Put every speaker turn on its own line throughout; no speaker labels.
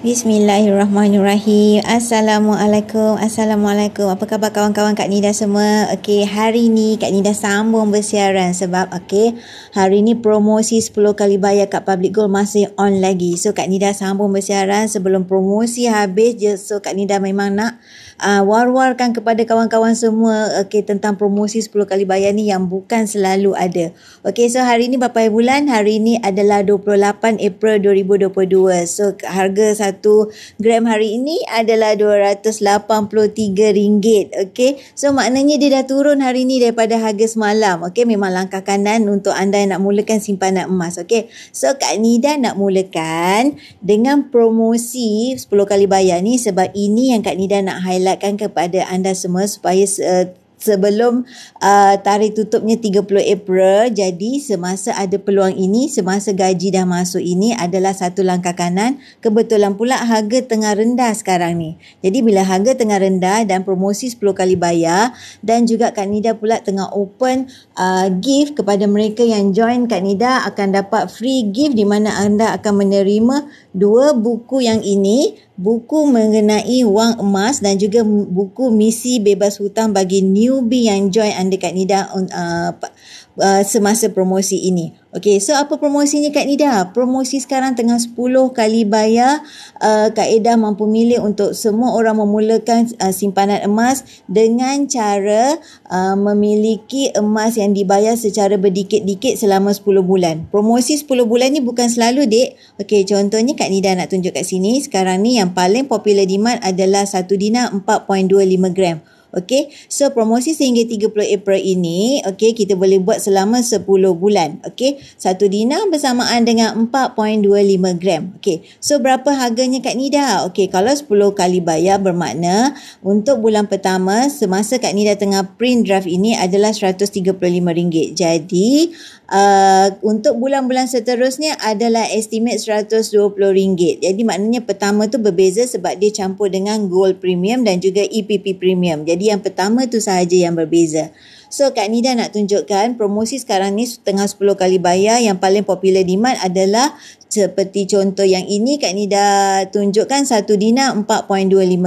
Bismillahirrahmanirrahim. Assalamualaikum. Assalamualaikum. Apa khabar kawan-kawan Kak Nida semua? Okey, hari ni Kak Nida sambung bersiaran sebab okey, hari ni promosi 10 kali bayar kat Public Gold masih on lagi. So Kak Nida sambung bersiaran sebelum promosi habis je. So Kak Nida memang nak uh, war-warkan kepada kawan-kawan semua okay, tentang promosi 10 kali bayar ni yang bukan selalu ada. Okay, so hari ni berapa bulan? Hari ni adalah 28 April 2022. So harga satu gram hari ini adalah RM283. Okay, so maknanya dia dah turun hari ni daripada harga semalam. Okay, memang langkah kanan untuk anda yang nak mulakan simpanan emas. Okay, so Kak Nida nak mulakan dengan promosi 10 kali bayar ni sebab ini yang Kak Nida nak highlight mengelakkan kepada anda semua supaya uh, sebelum uh, tarikh tutupnya 30 April jadi semasa ada peluang ini semasa gaji dah masuk ini adalah satu langkah kanan kebetulan pula harga tengah rendah sekarang ni jadi bila harga tengah rendah dan promosi 10 kali bayar dan juga Kak Nida pula tengah open uh, gift kepada mereka yang join Kak Nida akan dapat free gift di mana anda akan menerima dua buku yang ini buku mengenai wang emas dan juga buku misi bebas hutang bagi newbie yang join anda kat NIDA uh, uh, semasa promosi ini. Okay, so apa promosinya Kak Nida? Promosi sekarang tengah 10 kali bayar. Uh, Kak Edah mampu milik untuk semua orang memulakan uh, simpanan emas dengan cara uh, memiliki emas yang dibayar secara berdikit-dikit selama 10 bulan. Promosi 10 bulan ni bukan selalu, dek. Okay, contohnya Kak Nida nak tunjuk kat sini. Sekarang ni yang paling popular demand adalah 1 dinar 4.25 gram. Okey. So promosi sehingga 30 April ini, okey, kita boleh buat selama 10 bulan. Okey. Satu dina bersamaan dengan 4.25 gram. Okey. So berapa harganya Kak Nida? Okey, kalau 10 kali bayar bermakna untuk bulan pertama semasa Kak Nida tengah print draft ini adalah RM135. Jadi, Uh, untuk bulan-bulan seterusnya adalah estimate RM120. Jadi maknanya pertama tu berbeza sebab dia campur dengan gold premium dan juga EPP premium. Jadi jadi yang pertama tu sahaja yang berbeza. So Kak Nida nak tunjukkan promosi sekarang ni setengah 10 kali bayar yang paling popular di Mat adalah seperti contoh yang ini Kak Nida tunjukkan satu dina 4.25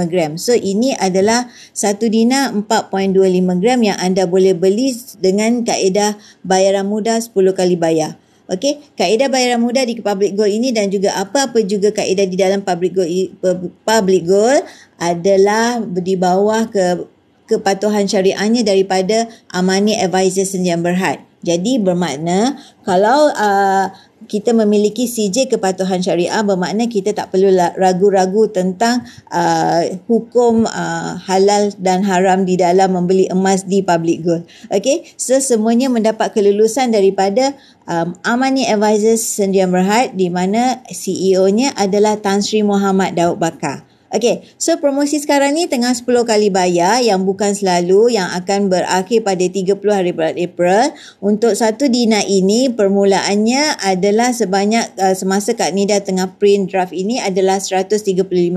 gram. So ini adalah satu dina 4.25 gram yang anda boleh beli dengan kaedah bayaran mudah 10 kali bayar. Okey, kaedah bayaran mudah di public Gold ini dan juga apa-apa juga kaedah di dalam public Gold public goal adalah di bawah ke kepatuhan syariahnya daripada Amani Advisors Senjian Berhad. Jadi bermakna kalau uh, kita memiliki CJ kepatuhan syariah bermakna kita tak perlu ragu-ragu tentang uh, hukum uh, halal dan haram di dalam membeli emas di public gold. Okay, so semuanya mendapat kelulusan daripada um, Amani Advisors Sendirian Berhad di mana CEO-nya adalah Tan Sri Muhammad Daud Bakar. Okay, so promosi sekarang ni tengah 10 kali bayar yang bukan selalu yang akan berakhir pada 30 hari bulan April. Untuk satu dina ini, permulaannya adalah sebanyak uh, semasa Kak Nida tengah print draft ini adalah RM135.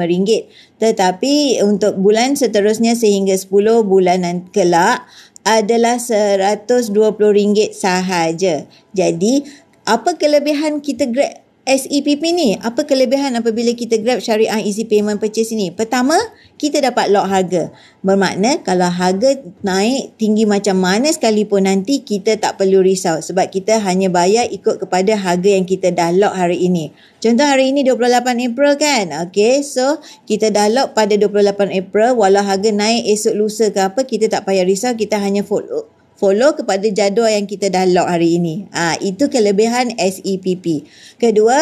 Tetapi untuk bulan seterusnya sehingga 10 bulanan kelak adalah RM120 sahaja. Jadi, apa kelebihan kita grab SEPP ni apa kelebihan apabila kita grab syariah easy payment purchase ni? Pertama, kita dapat lock harga. Bermakna kalau harga naik tinggi macam mana sekalipun nanti kita tak perlu risau sebab kita hanya bayar ikut kepada harga yang kita dah lock hari ini. Contoh hari ini 28 April kan? Okay, so kita dah lock pada 28 April walau harga naik esok lusa ke apa kita tak payah risau kita hanya follow follow kepada jadual yang kita dah log hari ini. ha, itu kelebihan SEPP. Kedua,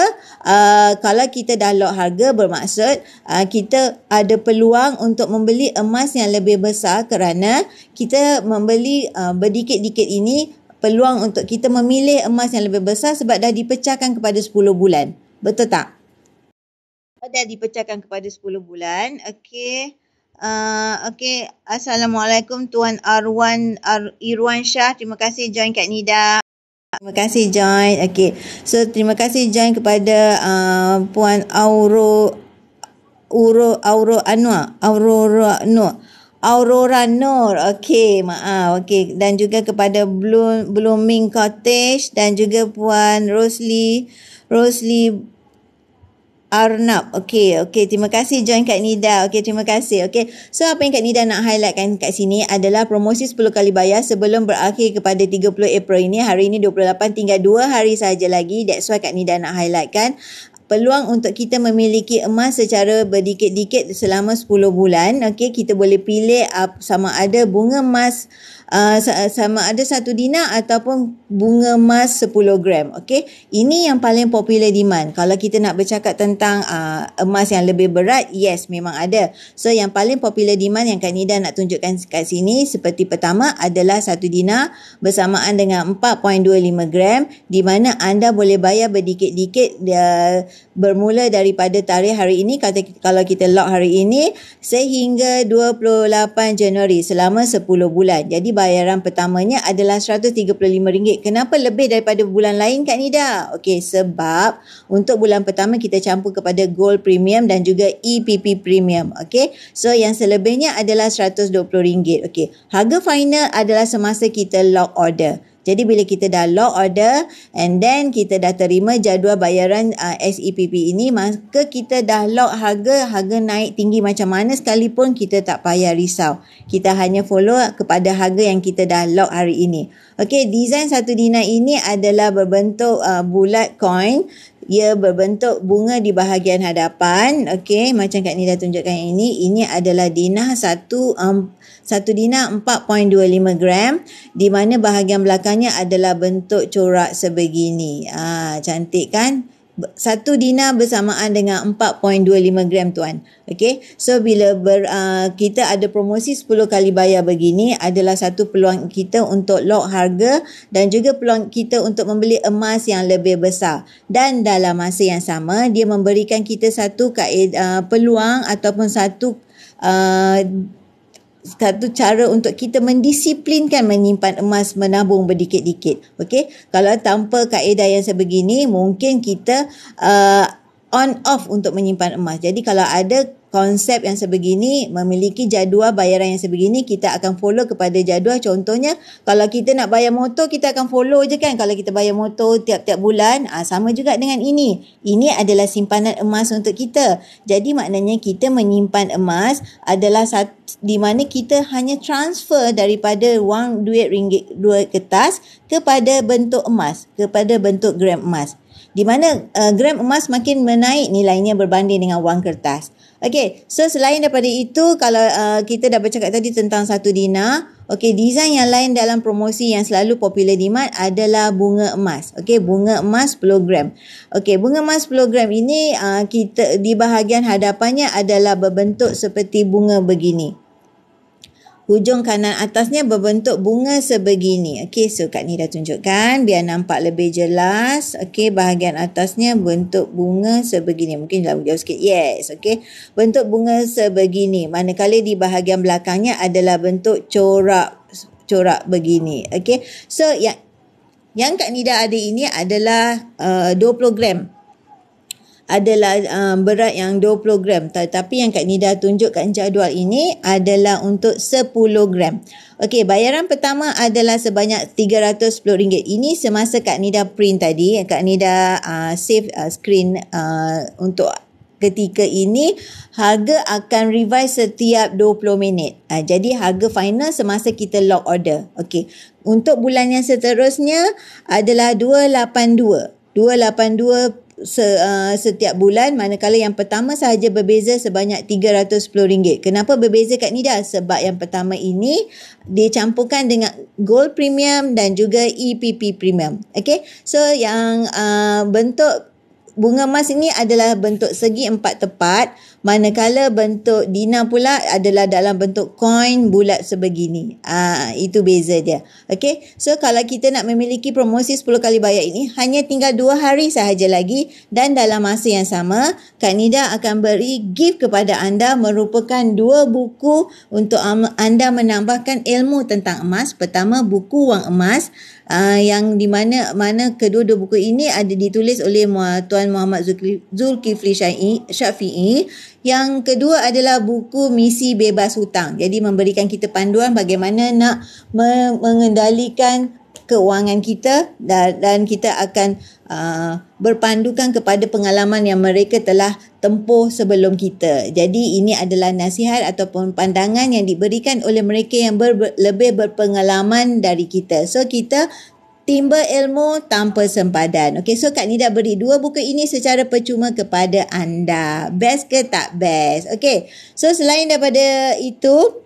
uh, kalau kita dah log harga bermaksud uh, kita ada peluang untuk membeli emas yang lebih besar kerana kita membeli uh, berdikit-dikit ini peluang untuk kita memilih emas yang lebih besar sebab dah dipecahkan kepada 10 bulan. Betul tak? Dah dipecahkan kepada 10 bulan. Okey. Uh, okay, Assalamualaikum Tuan Arwan Ar Irwan Shah. Terima kasih join Kak Nida. Terima kasih join. Okay, so terima kasih join kepada uh, Puan Auro Uro Auro Anwar Aurora Nur. Aurora Nur. Okay, maaf. Okay, dan juga kepada Bloom, Blooming Cottage dan juga Puan Rosli Rosli Arnab. Okay, okay. Terima kasih join Kak Nida. Okay, terima kasih. Okay. So, apa yang Kak Nida nak highlightkan kat sini adalah promosi 10 kali bayar sebelum berakhir kepada 30 April ini. Hari ini 28 tinggal 2 hari saja lagi. That's why Kak Nida nak highlightkan peluang untuk kita memiliki emas secara berdikit-dikit selama 10 bulan. Okay, kita boleh pilih sama ada bunga emas Ah, sama ada satu dina ataupun bunga emas 10 gram. Okay? Ini yang paling popular demand. Kalau kita nak bercakap tentang uh, emas yang lebih berat, yes memang ada. So yang paling popular demand yang Kak Nida nak tunjukkan kat sini seperti pertama adalah satu dina bersamaan dengan 4.25 gram di mana anda boleh bayar berdikit-dikit dia bermula daripada tarikh hari ini kata kalau kita lock hari ini sehingga 28 Januari selama 10 bulan. Jadi bayaran pertamanya adalah RM135. Kenapa lebih daripada bulan lain Kak Nida? Okey, sebab untuk bulan pertama kita campur kepada Gold Premium dan juga EPP Premium. Okey, so yang selebihnya adalah RM120. Okey, harga final adalah semasa kita lock order. Jadi bila kita dah log order and then kita dah terima jadual bayaran uh, SEPP ini maka kita dah log harga harga naik tinggi macam mana sekalipun kita tak payah risau. Kita hanya follow kepada harga yang kita dah log hari ini. Okey, design satu dina ini adalah berbentuk uh, bulat coin ia berbentuk bunga di bahagian hadapan okey macam kat ni tunjukkan yang ini ini adalah dinah 1 um, satu dinar 4.25 gram di mana bahagian belakangnya adalah bentuk corak sebegini. Ah cantik kan? satu dina bersamaan dengan 4.25 gram tuan. Okay. So bila ber, uh, kita ada promosi 10 kali bayar begini adalah satu peluang kita untuk lock harga dan juga peluang kita untuk membeli emas yang lebih besar. Dan dalam masa yang sama dia memberikan kita satu kaed, uh, ah, peluang ataupun satu uh, satu cara untuk kita mendisiplinkan menyimpan emas menabung berdikit-dikit. Okey, kalau tanpa kaedah yang sebegini, mungkin kita uh, on off untuk menyimpan emas. Jadi kalau ada konsep yang sebegini, memiliki jadual bayaran yang sebegini, kita akan follow kepada jadual. Contohnya, kalau kita nak bayar motor, kita akan follow je kan. Kalau kita bayar motor tiap-tiap bulan, ah, sama juga dengan ini. Ini adalah simpanan emas untuk kita. Jadi maknanya kita menyimpan emas adalah satu di mana kita hanya transfer daripada wang duit ringgit dua kertas kepada bentuk emas, kepada bentuk gram emas. Di mana uh, gram emas makin menaik nilainya berbanding dengan wang kertas. Okay, so selain daripada itu, kalau uh, kita dah bercakap tadi tentang satu dina, okay, desain yang lain dalam promosi yang selalu popular di Mat adalah bunga emas. Okay, bunga emas 10 gram. Okay, bunga emas 10 gram ini uh, kita di bahagian hadapannya adalah berbentuk seperti bunga begini hujung kanan atasnya berbentuk bunga sebegini. Okey, so kat ni dah tunjukkan biar nampak lebih jelas. Okey, bahagian atasnya bentuk bunga sebegini. Mungkin dalam jauh sikit. Yes, okey. Bentuk bunga sebegini. Manakala di bahagian belakangnya adalah bentuk corak corak begini. Okey. So yang yang Kak Nida ada ini adalah uh, 20 gram adalah um, berat yang 20 gram tetapi yang Kak Nida tunjukkan jadual ini adalah untuk 10 gram. Okey, bayaran pertama adalah sebanyak RM310. Ini semasa Kak Nida print tadi, Kak Nida uh, save uh, screen uh, untuk ketika ini harga akan revise setiap 20 minit. Uh, jadi harga final semasa kita log order. Okey. Untuk bulan yang seterusnya adalah 282. 282 se, uh, setiap bulan manakala yang pertama sahaja berbeza sebanyak RM310. Kenapa berbeza kat ni dah? Sebab yang pertama ini dicampurkan dengan gold premium dan juga EPP premium. Okay? So yang uh, bentuk bunga emas ini adalah bentuk segi empat tepat. Manakala bentuk dina pula adalah dalam bentuk coin bulat sebegini. Ah itu beza dia. Okey. So kalau kita nak memiliki promosi 10 kali bayar ini hanya tinggal 2 hari sahaja lagi dan dalam masa yang sama Kak Nida akan beri gift kepada anda merupakan dua buku untuk anda menambahkan ilmu tentang emas. Pertama buku wang emas Uh, yang di mana mana kedua-dua buku ini ada ditulis oleh Tuan Muhammad Zulkifli Syafi'i yang kedua adalah buku misi bebas hutang. Jadi memberikan kita panduan bagaimana nak me- mengendalikan keuangan kita dan kita akan uh, berpandukan kepada pengalaman yang mereka telah tempuh sebelum kita. Jadi ini adalah nasihat ataupun pandangan yang diberikan oleh mereka yang ber- lebih berpengalaman dari kita. So kita Timba Ilmu Tanpa Sempadan. Okey, so Kak Nida beri dua buku ini secara percuma kepada anda. Best ke tak best? Okey, so selain daripada itu,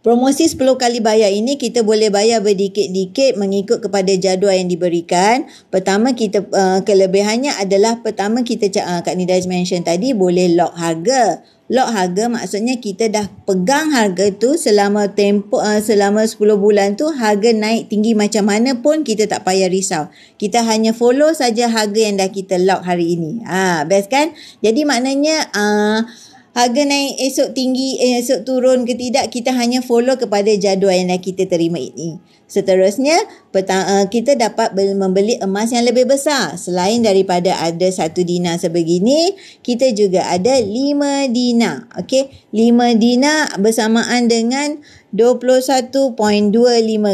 Promosi 10 kali bayar ini kita boleh bayar berdikit-dikit mengikut kepada jadual yang diberikan. Pertama kita uh, kelebihannya adalah pertama kita uh, Kak Nida mention tadi boleh lock harga lock harga maksudnya kita dah pegang harga tu selama tempo uh, selama 10 bulan tu harga naik tinggi macam mana pun kita tak payah risau. Kita hanya follow saja harga yang dah kita lock hari ini. Ha best kan? Jadi maknanya uh, harga naik esok tinggi eh, esok turun ke tidak kita hanya follow kepada jadual yang kita terima ini seterusnya eh, kita dapat membeli emas yang lebih besar selain daripada ada satu dina sebegini kita juga ada lima dina okey lima dina bersamaan dengan 21.25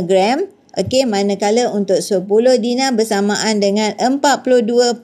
gram Okey, manakala untuk 10 dina bersamaan dengan 42.5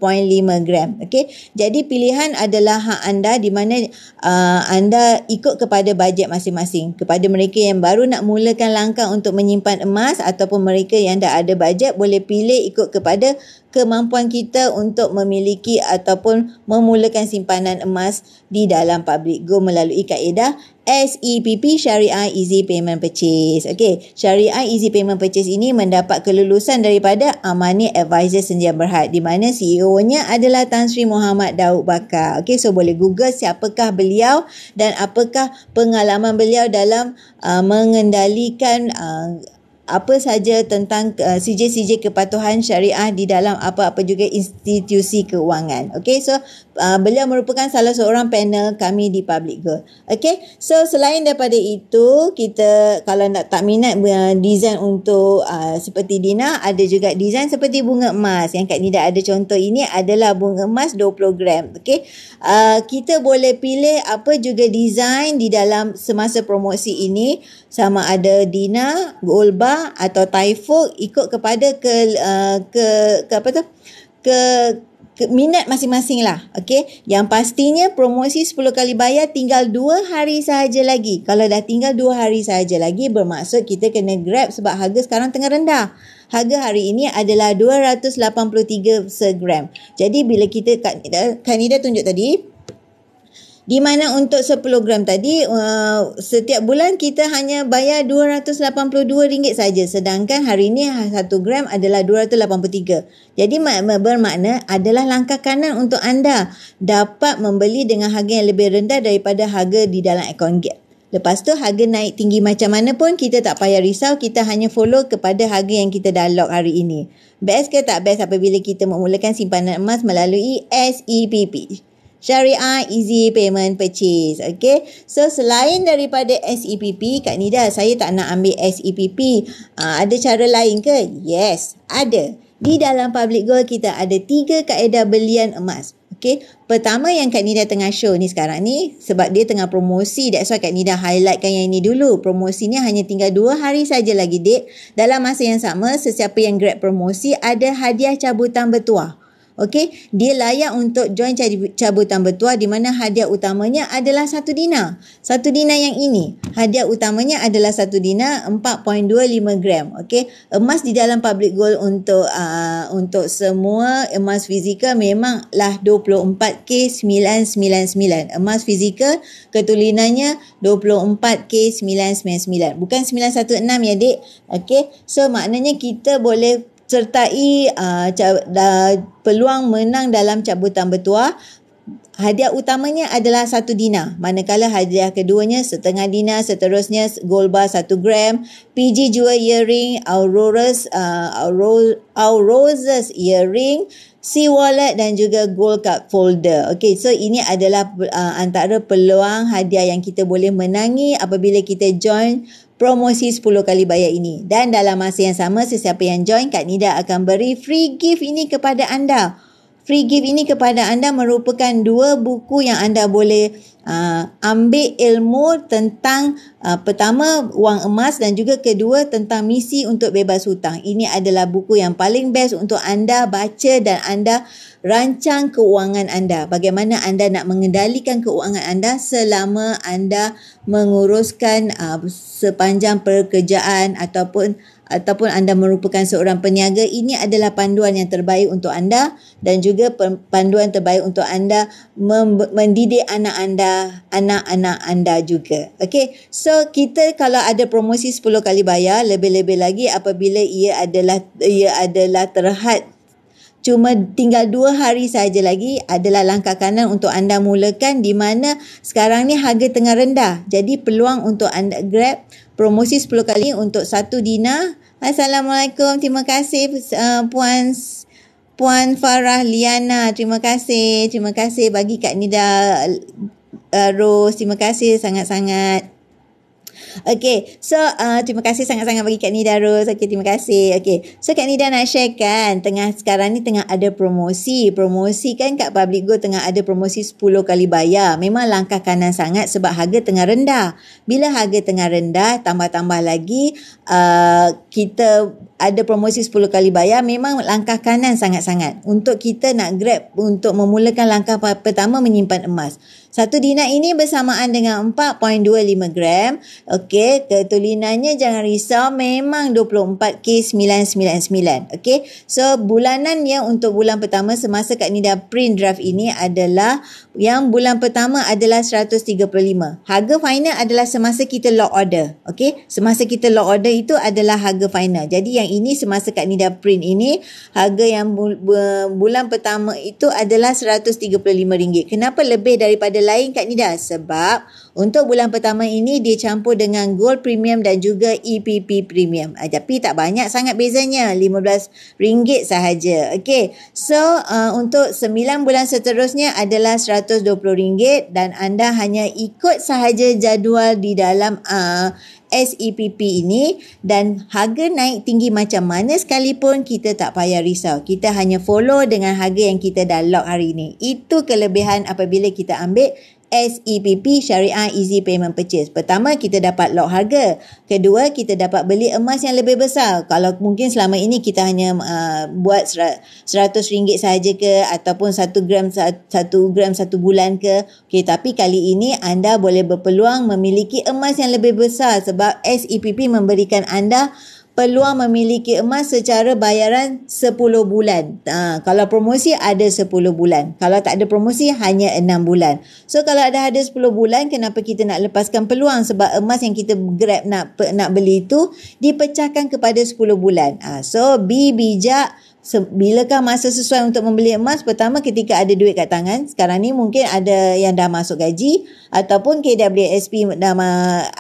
gram. Okey, jadi pilihan adalah hak anda di mana uh, anda ikut kepada bajet masing-masing. Kepada mereka yang baru nak mulakan langkah untuk menyimpan emas ataupun mereka yang dah ada bajet boleh pilih ikut kepada kemampuan kita untuk memiliki ataupun memulakan simpanan emas di dalam public go melalui kaedah SEPP Syariah Easy Payment Purchase. Okey, Syariah Easy Payment Purchase ini mendapat kelulusan daripada Amani Advisor Senjaya Berhad di mana CEO-nya adalah Tan Sri Muhammad Daud Bakar. Okey, so boleh Google siapakah beliau dan apakah pengalaman beliau dalam uh, mengendalikan uh, apa saja tentang CJ-CJ uh, kepatuhan syariah di dalam apa-apa juga institusi keuangan. Okay, so uh, beliau merupakan salah seorang panel kami di Public Girl. Okay, so selain daripada itu, kita kalau nak tak minat uh, design untuk uh, seperti Dina, ada juga design seperti bunga emas. Yang kat Nida ada contoh ini adalah bunga emas 20 gram. Okay, uh, kita boleh pilih apa juga design di dalam semasa promosi ini. Sama ada Dina, Golba atau Taifuk ikut kepada ke, uh, ke, ke apa tu? ke minat masing-masing lah. Okay. Yang pastinya promosi 10 kali bayar tinggal 2 hari sahaja lagi. Kalau dah tinggal 2 hari sahaja lagi bermaksud kita kena grab sebab harga sekarang tengah rendah. Harga hari ini adalah 283 segram. Jadi bila kita, Kanida, Kanida tunjuk tadi, di mana untuk 10 gram tadi uh, setiap bulan kita hanya bayar RM282 saja sedangkan hari ini 1 ha, gram adalah 283. Jadi bermakna adalah langkah kanan untuk anda dapat membeli dengan harga yang lebih rendah daripada harga di dalam akaun GAP. Lepas tu harga naik tinggi macam mana pun kita tak payah risau kita hanya follow kepada harga yang kita dah lock hari ini. Best ke tak best apabila kita memulakan simpanan emas melalui SEPP syariah easy payment purchase okay so selain daripada SEPP Kak Nida saya tak nak ambil SEPP uh, ah, ada cara lain ke yes ada di dalam public goal kita ada tiga kaedah belian emas Okay. Pertama yang Kak Nida tengah show ni sekarang ni sebab dia tengah promosi that's why Kak Nida highlightkan yang ini dulu. Promosi ni hanya tinggal dua hari saja lagi dek. Dalam masa yang sama sesiapa yang grab promosi ada hadiah cabutan bertuah okey dia layak untuk join cabutan bertuah di mana hadiah utamanya adalah satu dina satu dina yang ini hadiah utamanya adalah satu dina 4.25 gram okey emas di dalam public gold untuk uh, untuk semua emas fizikal memanglah 24K999 emas fizikal ketulinannya 24K999 bukan 916 ya dek okey so maknanya kita boleh sertai uh, peluang menang dalam cabutan bertuah Hadiah utamanya adalah satu dina, manakala hadiah keduanya setengah dina, seterusnya gold bar satu gram, PG jewel earring, Aurora's, uh, Aurora's earring, sea wallet dan juga gold card folder. Okay, so ini adalah uh, antara peluang hadiah yang kita boleh menangi apabila kita join promosi 10 kali bayar ini. Dan dalam masa yang sama, sesiapa yang join, Kak Nida akan beri free gift ini kepada anda Free gift ini kepada anda merupakan dua buku yang anda boleh uh, ambil ilmu tentang uh, pertama wang emas dan juga kedua tentang misi untuk bebas hutang. Ini adalah buku yang paling best untuk anda baca dan anda rancang keuangan anda. Bagaimana anda nak mengendalikan keuangan anda selama anda menguruskan uh, sepanjang pekerjaan ataupun ataupun anda merupakan seorang peniaga ini adalah panduan yang terbaik untuk anda dan juga panduan terbaik untuk anda mendidik anak anda anak-anak anda juga Okay, so kita kalau ada promosi 10 kali bayar lebih-lebih lagi apabila ia adalah ia adalah terhad cuma tinggal dua hari saja lagi adalah langkah kanan untuk anda mulakan di mana sekarang ni harga tengah rendah jadi peluang untuk anda grab promosi 10 kali untuk satu dina. Assalamualaikum. Terima kasih uh, Puan Puan Farah Liana. Terima kasih. Terima kasih bagi Kak Nida uh, Rose. Terima kasih sangat-sangat. Okay, so uh, terima kasih sangat-sangat bagi Kak Nida Rose. Okay, terima kasih. Okay, so Kak Nida nak share kan, tengah sekarang ni tengah ada promosi. Promosi kan Kak Public Go tengah ada promosi 10 kali bayar. Memang langkah kanan sangat sebab harga tengah rendah. Bila harga tengah rendah, tambah-tambah lagi uh, kita ada promosi 10 kali bayar memang langkah kanan sangat-sangat untuk kita nak grab untuk memulakan langkah pertama menyimpan emas. Satu dina ini bersamaan dengan 4.25 gram. Okey, ketulinannya jangan risau memang 24K999. Okey, so bulanannya untuk bulan pertama semasa Kak Nida print draft ini adalah yang bulan pertama adalah 135. Harga final adalah semasa kita lock order. Okey, semasa kita lock order itu adalah harga final. Jadi yang ini semasa Kak Nida print ini harga yang bulan pertama itu adalah RM135. Kenapa lebih daripada lain Kak Nida sebab untuk bulan pertama ini dia campur dengan Gold Premium dan juga EPP Premium. Uh, tapi tak banyak sangat bezanya, RM15 sahaja. Okay, so uh, untuk 9 bulan seterusnya adalah RM120 dan anda hanya ikut sahaja jadual di dalam uh, SEPP ini dan harga naik tinggi macam mana sekalipun kita tak payah risau. Kita hanya follow dengan harga yang kita dah lock hari ini. Itu kelebihan apabila kita ambil SEPP Syariah Easy Payment Purchase. Pertama, kita dapat lock harga. Kedua, kita dapat beli emas yang lebih besar. Kalau mungkin selama ini kita hanya uh, buat RM100 saja ke ataupun 1 gram 1 gram 1 bulan ke. Okay, tapi kali ini anda boleh berpeluang memiliki emas yang lebih besar sebab SEPP memberikan anda peluang memiliki emas secara bayaran 10 bulan. Ha, kalau promosi ada 10 bulan. Kalau tak ada promosi hanya 6 bulan. So kalau ada ada 10 bulan kenapa kita nak lepaskan peluang sebab emas yang kita grab nak nak beli itu dipecahkan kepada 10 bulan. Ha, so be bijak Bilakah masa sesuai untuk membeli emas? Pertama ketika ada duit kat tangan. Sekarang ni mungkin ada yang dah masuk gaji ataupun KWSP dah ma,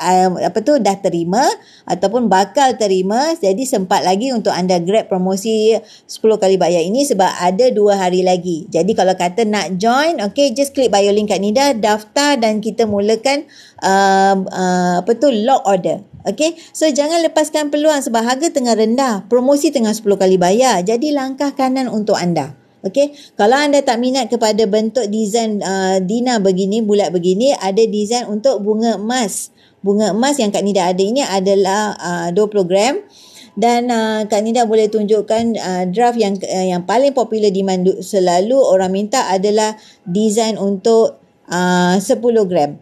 um, apa tu dah terima ataupun bakal terima. Jadi sempat lagi untuk anda grab promosi 10 kali bayar ini sebab ada 2 hari lagi. Jadi kalau kata nak join, okay just klik bio link kat ni dah daftar dan kita mulakan uh, uh, apa tu log order. Okay, so jangan lepaskan peluang sebab harga tengah rendah, promosi tengah 10 kali bayar. Jadi langkah kanan untuk anda. Okay, kalau anda tak minat kepada bentuk desain uh, Dina begini, bulat begini, ada desain untuk bunga emas. Bunga emas yang Kak Nida ada ini adalah uh, 20 gram. Dan uh, Kak Nida boleh tunjukkan uh, draft yang uh, yang paling popular di Mandu selalu orang minta adalah desain untuk uh, 10 gram.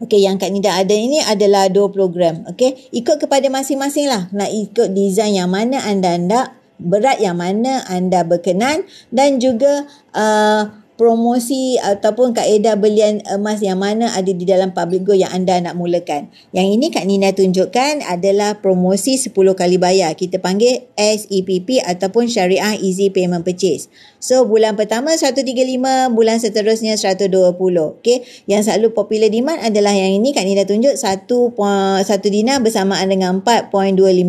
Okey, yang kat ni dah ada ini adalah dua program. Okey, ikut kepada masing-masing lah. Nak ikut desain yang mana anda nak, berat yang mana anda berkenan dan juga uh, promosi ataupun kaedah belian emas yang mana ada di dalam public go yang anda nak mulakan. Yang ini Kak Nina tunjukkan adalah promosi 10 kali bayar. Kita panggil SEPP ataupun Syariah Easy Payment Purchase. So bulan pertama 135, bulan seterusnya 120. Okay. Yang selalu popular demand adalah yang ini Kak Nina tunjuk 1.1 dina bersamaan dengan 4.25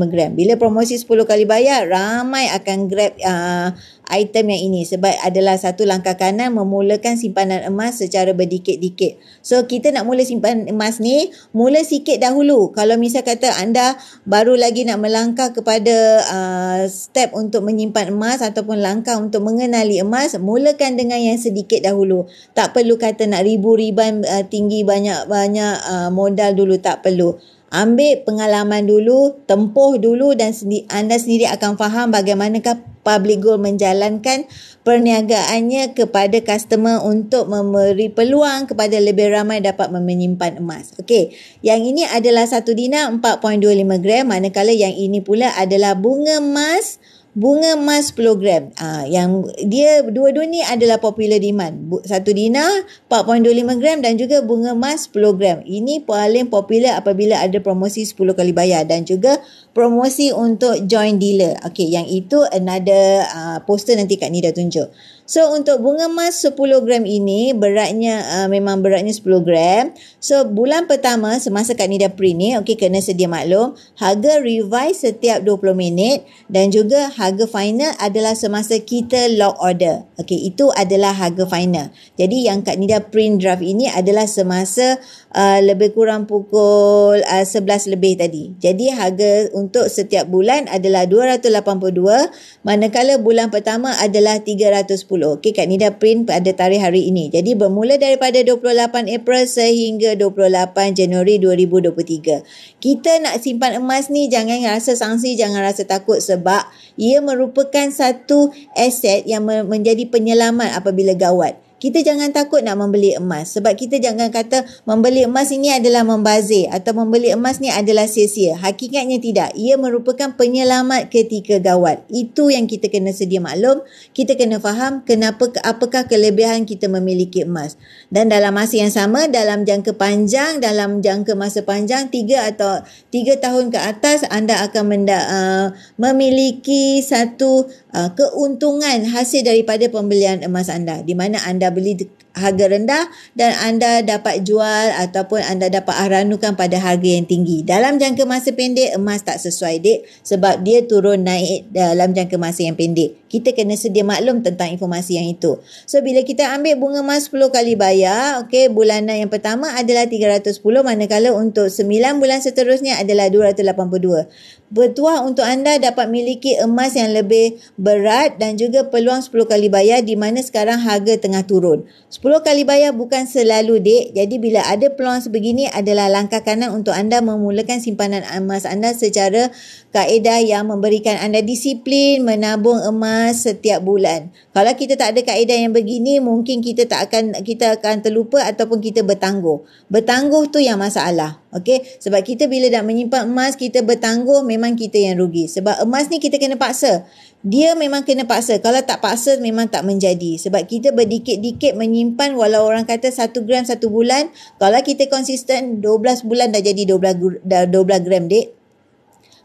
gram. Bila promosi 10 kali bayar, ramai akan grab uh, item yang ini sebab adalah satu langkah kanan memulakan simpanan emas secara berdikit-dikit. So kita nak mula simpan emas ni mula sikit dahulu. Kalau misal kata anda baru lagi nak melangkah kepada uh, step untuk menyimpan emas ataupun langkah untuk mengenali emas, mulakan dengan yang sedikit dahulu. Tak perlu kata nak ribu-riban uh, tinggi banyak-banyak uh, modal dulu tak perlu ambil pengalaman dulu, tempoh dulu dan anda sendiri akan faham bagaimanakah Public Gold menjalankan perniagaannya kepada customer untuk memberi peluang kepada lebih ramai dapat menyimpan emas. Okey, yang ini adalah satu dinar 4.25 gram manakala yang ini pula adalah bunga emas bunga emas 10 gram. ha, yang dia dua-dua ni adalah popular demand. Satu dina 4.25 gram dan juga bunga emas 10 gram. Ini paling popular apabila ada promosi 10 kali bayar dan juga promosi untuk join dealer. Okey, yang itu another uh, poster nanti kat ni Nida tunjuk. So untuk bunga emas 10 gram ini beratnya uh, memang beratnya 10 gram. So bulan pertama semasa Kak Nida print ni okay, kena sedia maklum harga revise setiap 20 minit dan juga harga final adalah semasa kita log order. Okay, itu adalah harga final. Jadi yang Kak Nida print draft ini adalah semasa uh, lebih kurang pukul uh, 11 lebih tadi. Jadi harga untuk setiap bulan adalah 282 manakala bulan pertama adalah 310. Okey Kak Nida print pada tarikh hari ini. Jadi bermula daripada 28 April sehingga 28 Januari 2023. Kita nak simpan emas ni jangan rasa sangsi, jangan rasa takut sebab ia merupakan satu aset yang menjadi penyelamat apabila gawat kita jangan takut nak membeli emas sebab kita jangan kata membeli emas ini adalah membazir atau membeli emas ni adalah sia-sia hakikatnya tidak ia merupakan penyelamat ketika gawat itu yang kita kena sedia maklum kita kena faham kenapa apakah kelebihan kita memiliki emas dan dalam masa yang sama dalam jangka panjang dalam jangka masa panjang 3 atau 3 tahun ke atas anda akan menda, uh, memiliki satu Ah, keuntungan hasil daripada pembelian emas anda di mana anda beli harga rendah dan anda dapat jual ataupun anda dapat aranukan pada harga yang tinggi. Dalam jangka masa pendek emas tak sesuai dek sebab dia turun naik dalam jangka masa yang pendek. Kita kena sedia maklum tentang informasi yang itu. So bila kita ambil bunga emas 10 kali bayar, okey bulanan yang pertama adalah 310 manakala untuk 9 bulan seterusnya adalah 282. Bertuah untuk anda dapat miliki emas yang lebih berat dan juga peluang 10 kali bayar di mana sekarang harga tengah turun. 10 kali bayar bukan selalu dek. Jadi bila ada peluang sebegini adalah langkah kanan untuk anda memulakan simpanan emas anda secara kaedah yang memberikan anda disiplin menabung emas setiap bulan. Kalau kita tak ada kaedah yang begini mungkin kita tak akan kita akan terlupa ataupun kita bertangguh. Bertangguh tu yang masalah. Okey, sebab kita bila dah menyimpan emas kita bertangguh memang kita yang rugi. Sebab emas ni kita kena paksa dia memang kena paksa. Kalau tak paksa memang tak menjadi. Sebab kita berdikit-dikit menyimpan walau orang kata 1 gram 1 bulan. Kalau kita konsisten 12 bulan dah jadi 12, dah 12 gram dek.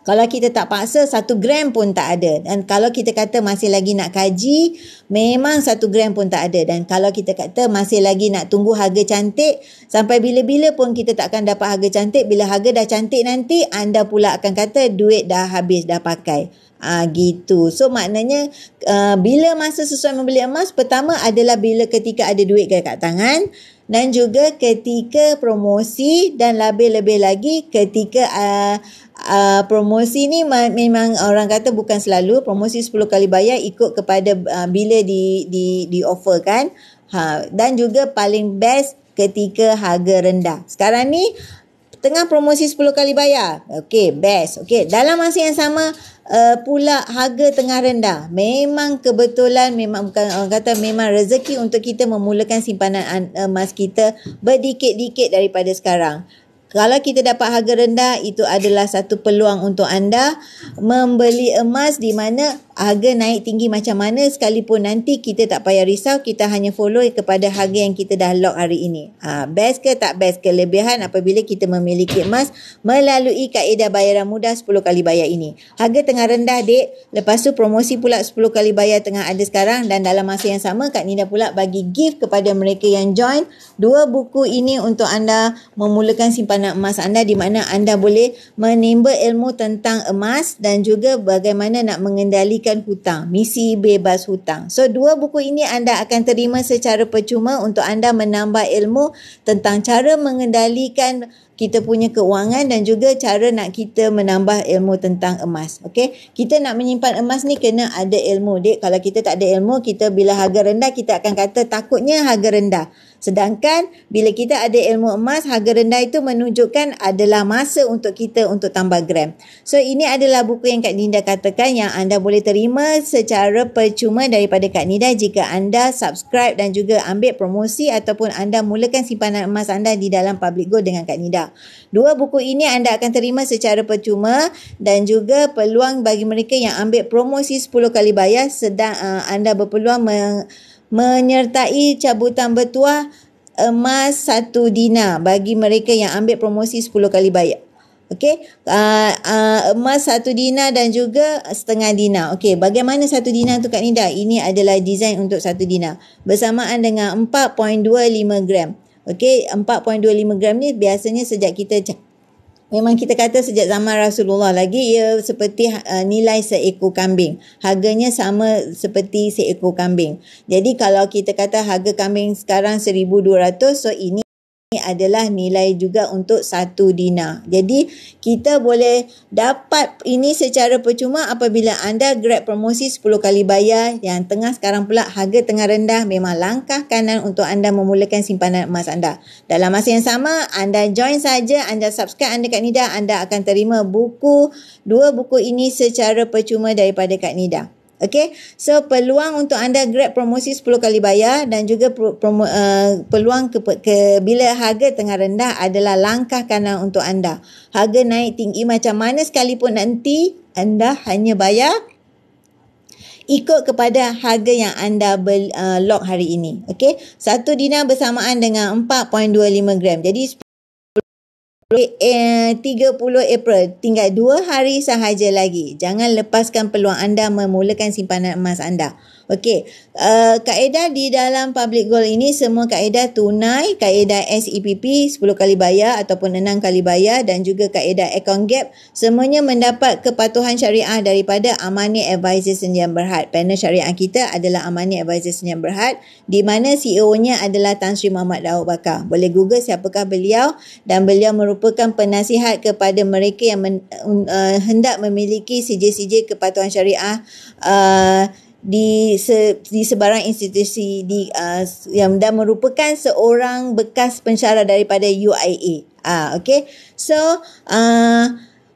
Kalau kita tak paksa, satu gram pun tak ada. Dan kalau kita kata masih lagi nak kaji, memang satu gram pun tak ada. Dan kalau kita kata masih lagi nak tunggu harga cantik, sampai bila-bila pun kita tak akan dapat harga cantik. Bila harga dah cantik nanti, anda pula akan kata duit dah habis, dah pakai. Ha, gitu. So maknanya uh, bila masa sesuai membeli emas pertama adalah bila ketika ada duit kat tangan dan juga ketika promosi dan lebih-lebih lagi ketika uh, uh, promosi ni memang orang kata bukan selalu promosi 10 kali bayar ikut kepada uh, bila di di di offer kan. Ha dan juga paling best ketika harga rendah. Sekarang ni tengah promosi 10 kali bayar. Okey, best. Okey, dalam masa yang sama uh, pula harga tengah rendah. Memang kebetulan memang bukan orang kata memang rezeki untuk kita memulakan simpanan emas uh, kita berdikit-dikit daripada sekarang. Kalau kita dapat harga rendah, itu adalah satu peluang untuk anda membeli emas di mana harga naik tinggi macam mana sekalipun nanti kita tak payah risau, kita hanya follow kepada harga yang kita dah lock hari ini. Ha, best ke tak best kelebihan apabila kita memiliki emas melalui kaedah bayaran mudah 10 kali bayar ini. Harga tengah rendah dek, lepas tu promosi pula 10 kali bayar tengah ada sekarang dan dalam masa yang sama Kak Nina pula bagi gift kepada mereka yang join. Dua buku ini untuk anda memulakan simpanan tanah emas anda di mana anda boleh menimba ilmu tentang emas dan juga bagaimana nak mengendalikan hutang, misi bebas hutang. So dua buku ini anda akan terima secara percuma untuk anda menambah ilmu tentang cara mengendalikan kita punya keuangan dan juga cara nak kita menambah ilmu tentang emas. Okay? Kita nak menyimpan emas ni kena ada ilmu. Dek, kalau kita tak ada ilmu, kita bila harga rendah, kita akan kata takutnya harga rendah. Sedangkan bila kita ada ilmu emas, harga rendah itu menunjukkan adalah masa untuk kita untuk tambah gram. So ini adalah buku yang Kak Nida katakan yang anda boleh terima secara percuma daripada Kak Nida jika anda subscribe dan juga ambil promosi ataupun anda mulakan simpanan emas anda di dalam public gold dengan Kak Nida. Dua buku ini anda akan terima secara percuma dan juga peluang bagi mereka yang ambil promosi 10 kali bayar sedang uh, anda berpeluang meng, menyertai cabutan bertuah emas satu dina bagi mereka yang ambil promosi 10 kali bayar. Okey, uh, uh, emas satu dina dan juga setengah dina. Okey, bagaimana satu dina tu Kak Nida? Ini adalah design untuk satu dina bersamaan dengan 4.25 gram. Okey, 4.25 gram ni biasanya sejak kita cakap Memang kita kata sejak zaman Rasulullah lagi ia seperti uh, nilai seekor kambing. Harganya sama seperti seekor kambing. Jadi kalau kita kata harga kambing sekarang 1200 so ini ini adalah nilai juga untuk satu dina. Jadi kita boleh dapat ini secara percuma apabila anda grab promosi 10 kali bayar yang tengah sekarang pula harga tengah rendah memang langkah kanan untuk anda memulakan simpanan emas anda. Dalam masa yang sama anda join saja, anda subscribe anda Kak Nida, anda akan terima buku dua buku ini secara percuma daripada Kak Nida. Okay, so peluang untuk anda grab promosi 10 kali bayar dan juga promo, uh, peluang ke, ke, bila harga tengah rendah adalah langkah kanan untuk anda. Harga naik tinggi macam mana sekalipun nanti anda hanya bayar ikut kepada harga yang anda beli, uh, eh, lock hari ini. Okay, satu dina bersamaan dengan 4.25 gram. Jadi 30 eh, April, tinggal 2 hari sahaja lagi. Jangan lepaskan peluang anda memulakan simpanan emas anda. Okey, uh, kaedah di dalam public goal ini semua kaedah tunai, kaedah e SEPP 10 kali bayar ataupun 6 kali bayar dan juga kaedah account gap semuanya mendapat kepatuhan syariah daripada Amani Advisors Sdn Bhd. Panel syariah kita adalah Amani Advisors Sdn Bhd di mana CEO-nya adalah Tan Sri Muhammad Daud Bakar. Boleh Google siapakah beliau dan beliau merupakan penasihat kepada mereka yang men, uh, hendak memiliki CJ-CJ kepatuhan syariah uh, di se, di sebarang institusi di uh, yang dah merupakan seorang bekas pensyarah daripada UIA. Ah uh, okey. So uh,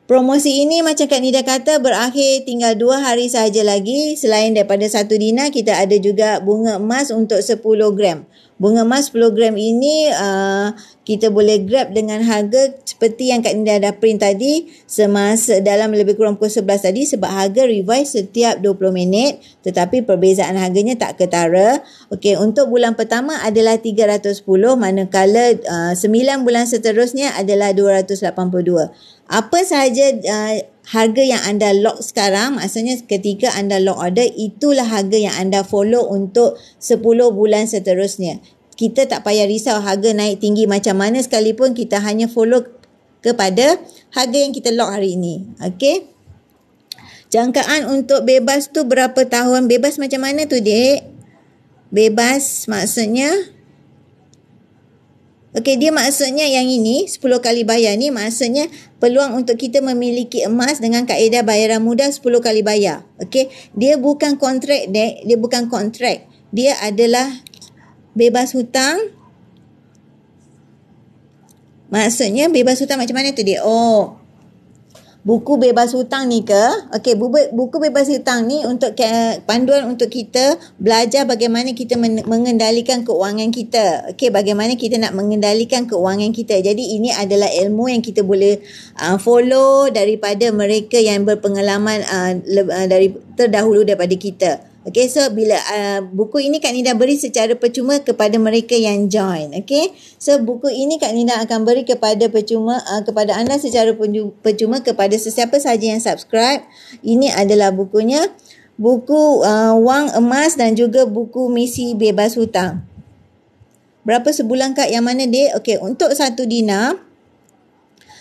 promosi ini macam Kak Nida kata berakhir tinggal dua hari sahaja lagi selain daripada satu dina kita ada juga bunga emas untuk 10 gram bunga emas 10 gram ini uh, kita boleh grab dengan harga seperti yang Kak Nida dah print tadi semasa dalam lebih kurang pukul 11 tadi sebab harga revise setiap 20 minit tetapi perbezaan harganya tak ketara. Okey, untuk bulan pertama adalah 310 manakala uh, 9 bulan seterusnya adalah 282. Apa sahaja uh, harga yang anda lock sekarang maksudnya ketika anda lock order itulah harga yang anda follow untuk 10 bulan seterusnya kita tak payah risau harga naik tinggi macam mana sekalipun kita hanya follow kepada harga yang kita lock hari ini okey jangkaan untuk bebas tu berapa tahun bebas macam mana tu dek bebas maksudnya Okey, dia maksudnya yang ini 10 kali bayar ni maksudnya peluang untuk kita memiliki emas dengan kaedah bayaran mudah 10 kali bayar. Okey, dia bukan kontrak dek, dia bukan kontrak. Dia adalah bebas hutang. Maksudnya bebas hutang macam mana tu dia? Oh, buku bebas hutang ni ke? Okey, buku, buku bebas hutang ni untuk ke, panduan untuk kita belajar bagaimana kita men- mengendalikan keuangan kita. Okey, bagaimana kita nak mengendalikan keuangan kita. Jadi ini adalah ilmu yang kita boleh uh, follow daripada mereka yang berpengalaman uh, uh, dari terdahulu daripada kita. Okay, so bila uh, buku ini Kak Nida beri secara percuma kepada mereka yang join. Okay, so buku ini Kak Nida akan beri kepada percuma uh, kepada anda secara percuma kepada sesiapa sahaja yang subscribe. Ini adalah bukunya, buku uh, wang emas dan juga buku misi bebas hutang. Berapa sebulan Kak yang mana dia? Okay, untuk satu dinar,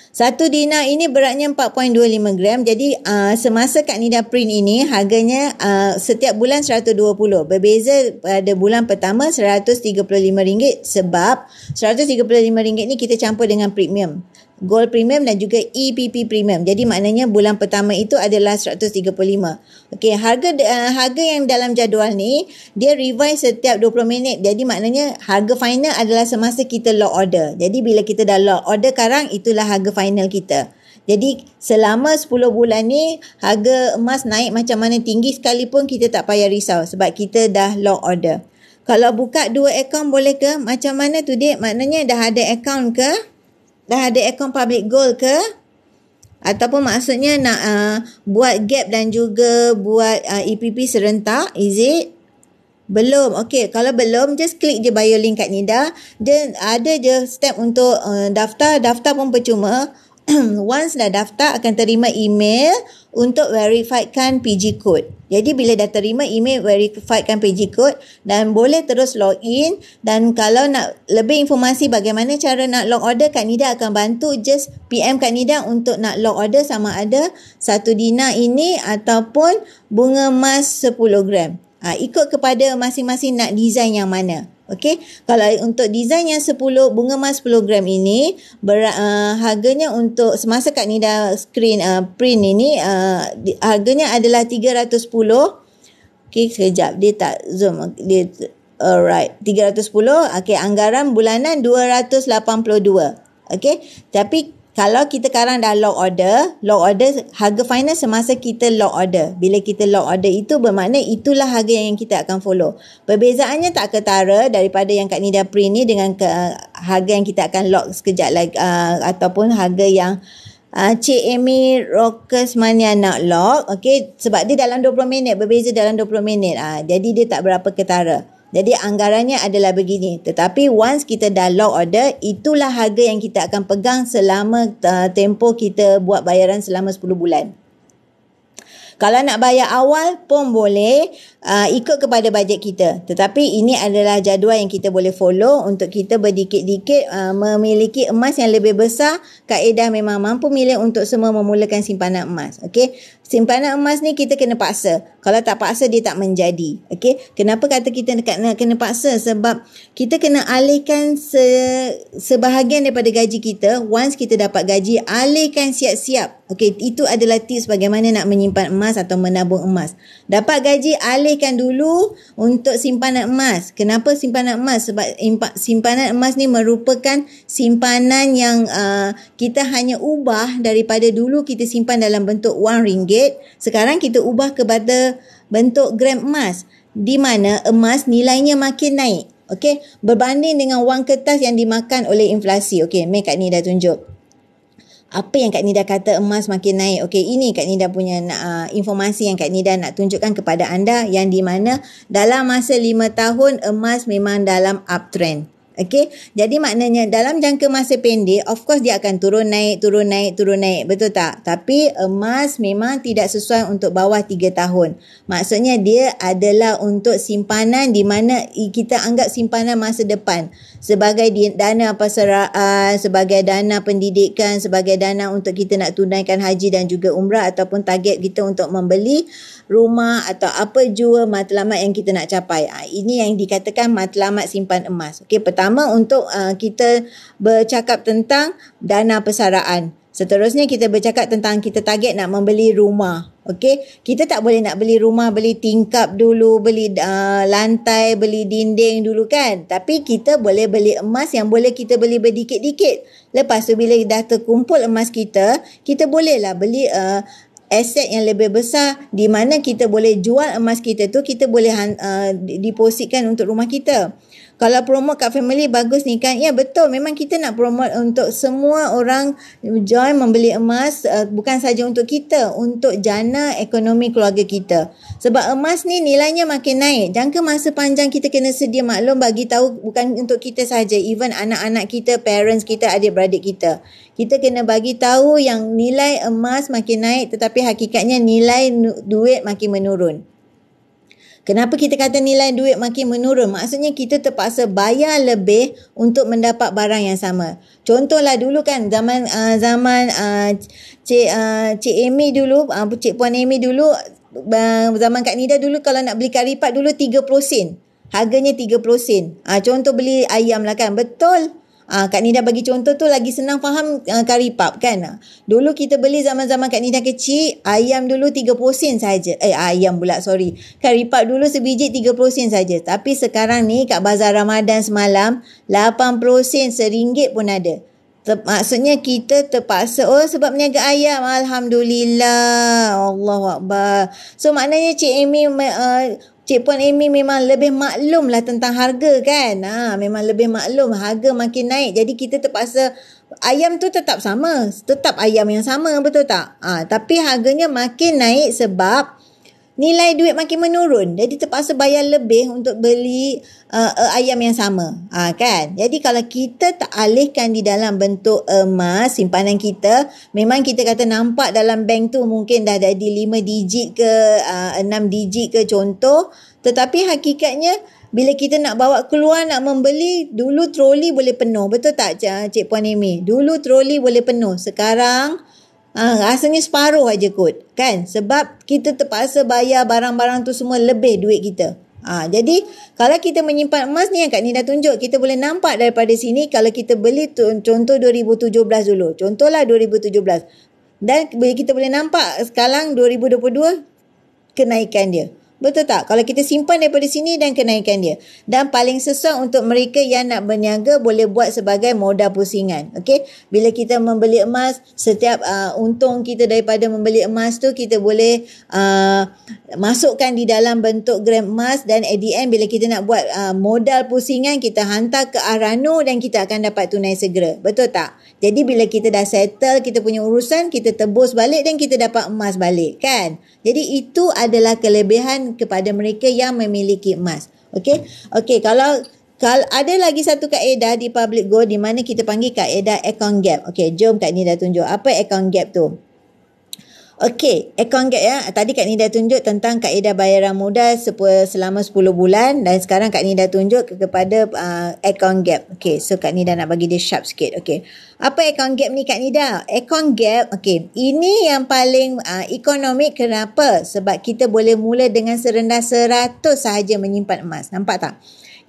satu dina ini beratnya 4.25 gram. Jadi uh, semasa Kak Nida print ini harganya uh, setiap bulan 120. Berbeza pada bulan pertama 135 ringgit sebab 135 ringgit ni kita campur dengan premium. Gold Premium dan juga EPP Premium. Jadi maknanya bulan pertama itu adalah 135. Okey, harga uh, harga yang dalam jadual ni dia revise setiap 20 minit. Jadi maknanya harga final adalah semasa kita lock order. Jadi bila kita dah lock order sekarang itulah harga final kita. Jadi selama 10 bulan ni harga emas naik macam mana tinggi sekalipun kita tak payah risau sebab kita dah lock order. Kalau buka dua akaun boleh ke? Macam mana tu dia? Maknanya dah ada akaun ke? dah ada account public goal ke ataupun maksudnya nak uh, buat gap dan juga buat uh, EPP serentak is it belum okey kalau belum just klik je bio link kat Nida Then ada je step untuk uh, daftar daftar pun percuma once dah daftar akan terima email untuk verifikan PG code. Jadi bila dah terima email verifikan PG code dan boleh terus login dan kalau nak lebih informasi bagaimana cara nak log order Kak Nida akan bantu just PM Kak Nida untuk nak log order sama ada satu dina ini ataupun bunga emas 10 gram. Ha, ikut kepada masing-masing nak design yang mana. Okey, kalau untuk design yang 10 bunga mas 10 gram ini ber, uh, eh, harganya untuk semasa kat ni dah screen uh, print ini uh, eh, di, harganya adalah 310. Okey, sekejap dia tak zoom dia alright 310. Okey, anggaran bulanan 282. Okey, tapi kalau kita sekarang dah lock order, lock order harga final semasa kita lock order. Bila kita lock order itu bermakna itulah harga yang kita akan follow. Perbezaannya tak ketara daripada yang kat Nida Print ni dengan ke, eh, harga yang kita akan lock sekejap lagi uh, ataupun harga yang uh, Cik Amy Rokas Mania nak lock. Okay, sebab dia dalam 20 minit, berbeza dalam 20 minit. Uh, jadi dia tak berapa ketara. Jadi anggarannya adalah begini. Tetapi once kita dah log order, itulah harga yang kita akan pegang selama uh, tempoh kita buat bayaran selama 10 bulan. Kalau nak bayar awal pun boleh uh, ikut kepada bajet kita. Tetapi ini adalah jadual yang kita boleh follow untuk kita berdikit-dikit uh, memiliki emas yang lebih besar. Kaedah memang mampu milik untuk semua memulakan simpanan emas. Okay simpanan emas ni kita kena paksa. Kalau tak paksa dia tak menjadi. Okey. Kenapa kata kita nak kena, paksa? Sebab kita kena alihkan se, sebahagian daripada gaji kita. Once kita dapat gaji, alihkan siap-siap. Okey, itu adalah tips bagaimana nak menyimpan emas atau menabung emas. Dapat gaji, alihkan dulu untuk simpanan emas. Kenapa simpanan emas? Sebab simpanan emas ni merupakan simpanan yang uh, kita hanya ubah daripada dulu kita simpan dalam bentuk wang ringgit ringgit, sekarang kita ubah kepada bentuk gram emas di mana emas nilainya makin naik. Okey, berbanding dengan wang kertas yang dimakan oleh inflasi. Okey, kat ni dah tunjuk. Apa yang Kak Nida kata emas makin naik. Okey, ini Kak Nida punya uh, informasi yang Kak Nida nak tunjukkan kepada anda yang di mana dalam masa lima tahun emas memang dalam uptrend. Okey. Jadi maknanya dalam jangka masa pendek, of course dia akan turun naik, turun naik, turun naik. Betul tak? Tapi emas memang tidak sesuai untuk bawah 3 tahun. Maksudnya dia adalah untuk simpanan di mana kita anggap simpanan masa depan sebagai dana persaraan, sebagai dana pendidikan, sebagai dana untuk kita nak tunaikan haji dan juga umrah ataupun target kita untuk membeli rumah atau apa jua matlamat yang kita nak capai. Ha, ini yang dikatakan matlamat simpan emas. Okey, pertama untuk uh, kita bercakap tentang dana persaraan. Seterusnya kita bercakap tentang kita target nak membeli rumah. Okey, kita tak boleh nak beli rumah, beli tingkap dulu, beli uh, lantai, beli dinding dulu kan. Tapi kita boleh beli emas yang boleh kita beli berdikit-dikit. Lepas tu bila dah terkumpul emas kita, kita bolehlah beli uh, aset yang lebih besar di mana kita boleh jual emas kita tu, kita boleh uh, depositkan untuk rumah kita kalau promo kat family bagus ni kan ya betul memang kita nak promo untuk semua orang join membeli emas uh, bukan saja untuk kita untuk jana ekonomi keluarga kita sebab emas ni nilainya makin naik jangka masa panjang kita kena sedia maklum bagi tahu bukan untuk kita saja even anak-anak kita parents kita adik-beradik kita kita kena bagi tahu yang nilai emas makin naik tetapi hakikatnya nilai duit makin menurun. Kenapa kita kata nilai duit makin menurun? Maksudnya kita terpaksa bayar lebih untuk mendapat barang yang sama. Contohlah dulu kan zaman uh, zaman uh, Cik uh, Cik Amy dulu, uh, Cik Puan Amy dulu uh, zaman Kak Nida dulu kalau nak beli karipap dulu 30 sen. Harganya 30 sen. Uh, contoh beli ayam lah kan. Betul. Ah Kak Nida bagi contoh tu lagi senang faham uh, kari pap kan. Dulu kita beli zaman-zaman Kak Nida kecil, ayam dulu 30 sen saja. Eh ayam pula sorry. Kari pap dulu sebiji 30 sen saja. Tapi sekarang ni kat bazar Ramadan semalam 80 sen seringgit pun ada. Ter- maksudnya kita terpaksa oh sebab meniaga ayam alhamdulillah Allahuakbar so maknanya Cik Amy uh, Cik Puan Amy memang lebih maklum lah tentang harga kan. Ha, memang lebih maklum harga makin naik. Jadi kita terpaksa ayam tu tetap sama. Tetap ayam yang sama betul tak? Ha, tapi harganya makin naik sebab nilai duit makin menurun jadi terpaksa bayar lebih untuk beli uh, uh ayam yang sama ha, kan jadi kalau kita tak alihkan di dalam bentuk emas simpanan kita memang kita kata nampak dalam bank tu mungkin dah jadi 5 digit ke uh, 6 digit ke contoh tetapi hakikatnya bila kita nak bawa keluar nak membeli dulu troli boleh penuh betul tak cik puan Amy dulu troli boleh penuh sekarang Ah, ha, rasanya separuh aja kot. Kan? Sebab kita terpaksa bayar barang-barang tu semua lebih duit kita. Ha, jadi kalau kita menyimpan emas ni yang Kak Ni dah tunjuk Kita boleh nampak daripada sini Kalau kita beli tu, contoh 2017 dulu Contohlah 2017 Dan kita boleh nampak sekarang 2022 Kenaikan dia Betul tak? Kalau kita simpan daripada sini dan kenaikan dia. Dan paling sesuai untuk mereka yang nak berniaga boleh buat sebagai modal pusingan. Okay? Bila kita membeli emas, setiap uh, untung kita daripada membeli emas tu kita boleh uh, masukkan di dalam bentuk gram emas dan at the end bila kita nak buat uh, modal pusingan kita hantar ke Arano dan kita akan dapat tunai segera. Betul tak? Jadi bila kita dah settle kita punya urusan, kita tebus balik dan kita dapat emas balik. Kan? Jadi itu adalah kelebihan kepada mereka yang memiliki emas. Okey. Okey, kalau kalau ada lagi satu kaedah di public go di mana kita panggil kaedah account gap. Okey, jom kat ni dah tunjuk apa account gap tu. Okey, account gap ya. Tadi Kak Nida tunjuk tentang kaedah bayaran modal selama 10 bulan dan sekarang Kak Nida tunjuk kepada uh, account gap. Okey, so Kak Nida nak bagi dia sharp sikit. Okey. Apa account gap ni Kak Nida? Account gap, okey. Ini yang paling uh, economic kenapa? Sebab kita boleh mula dengan serendah 100 sahaja menyimpan emas. Nampak tak?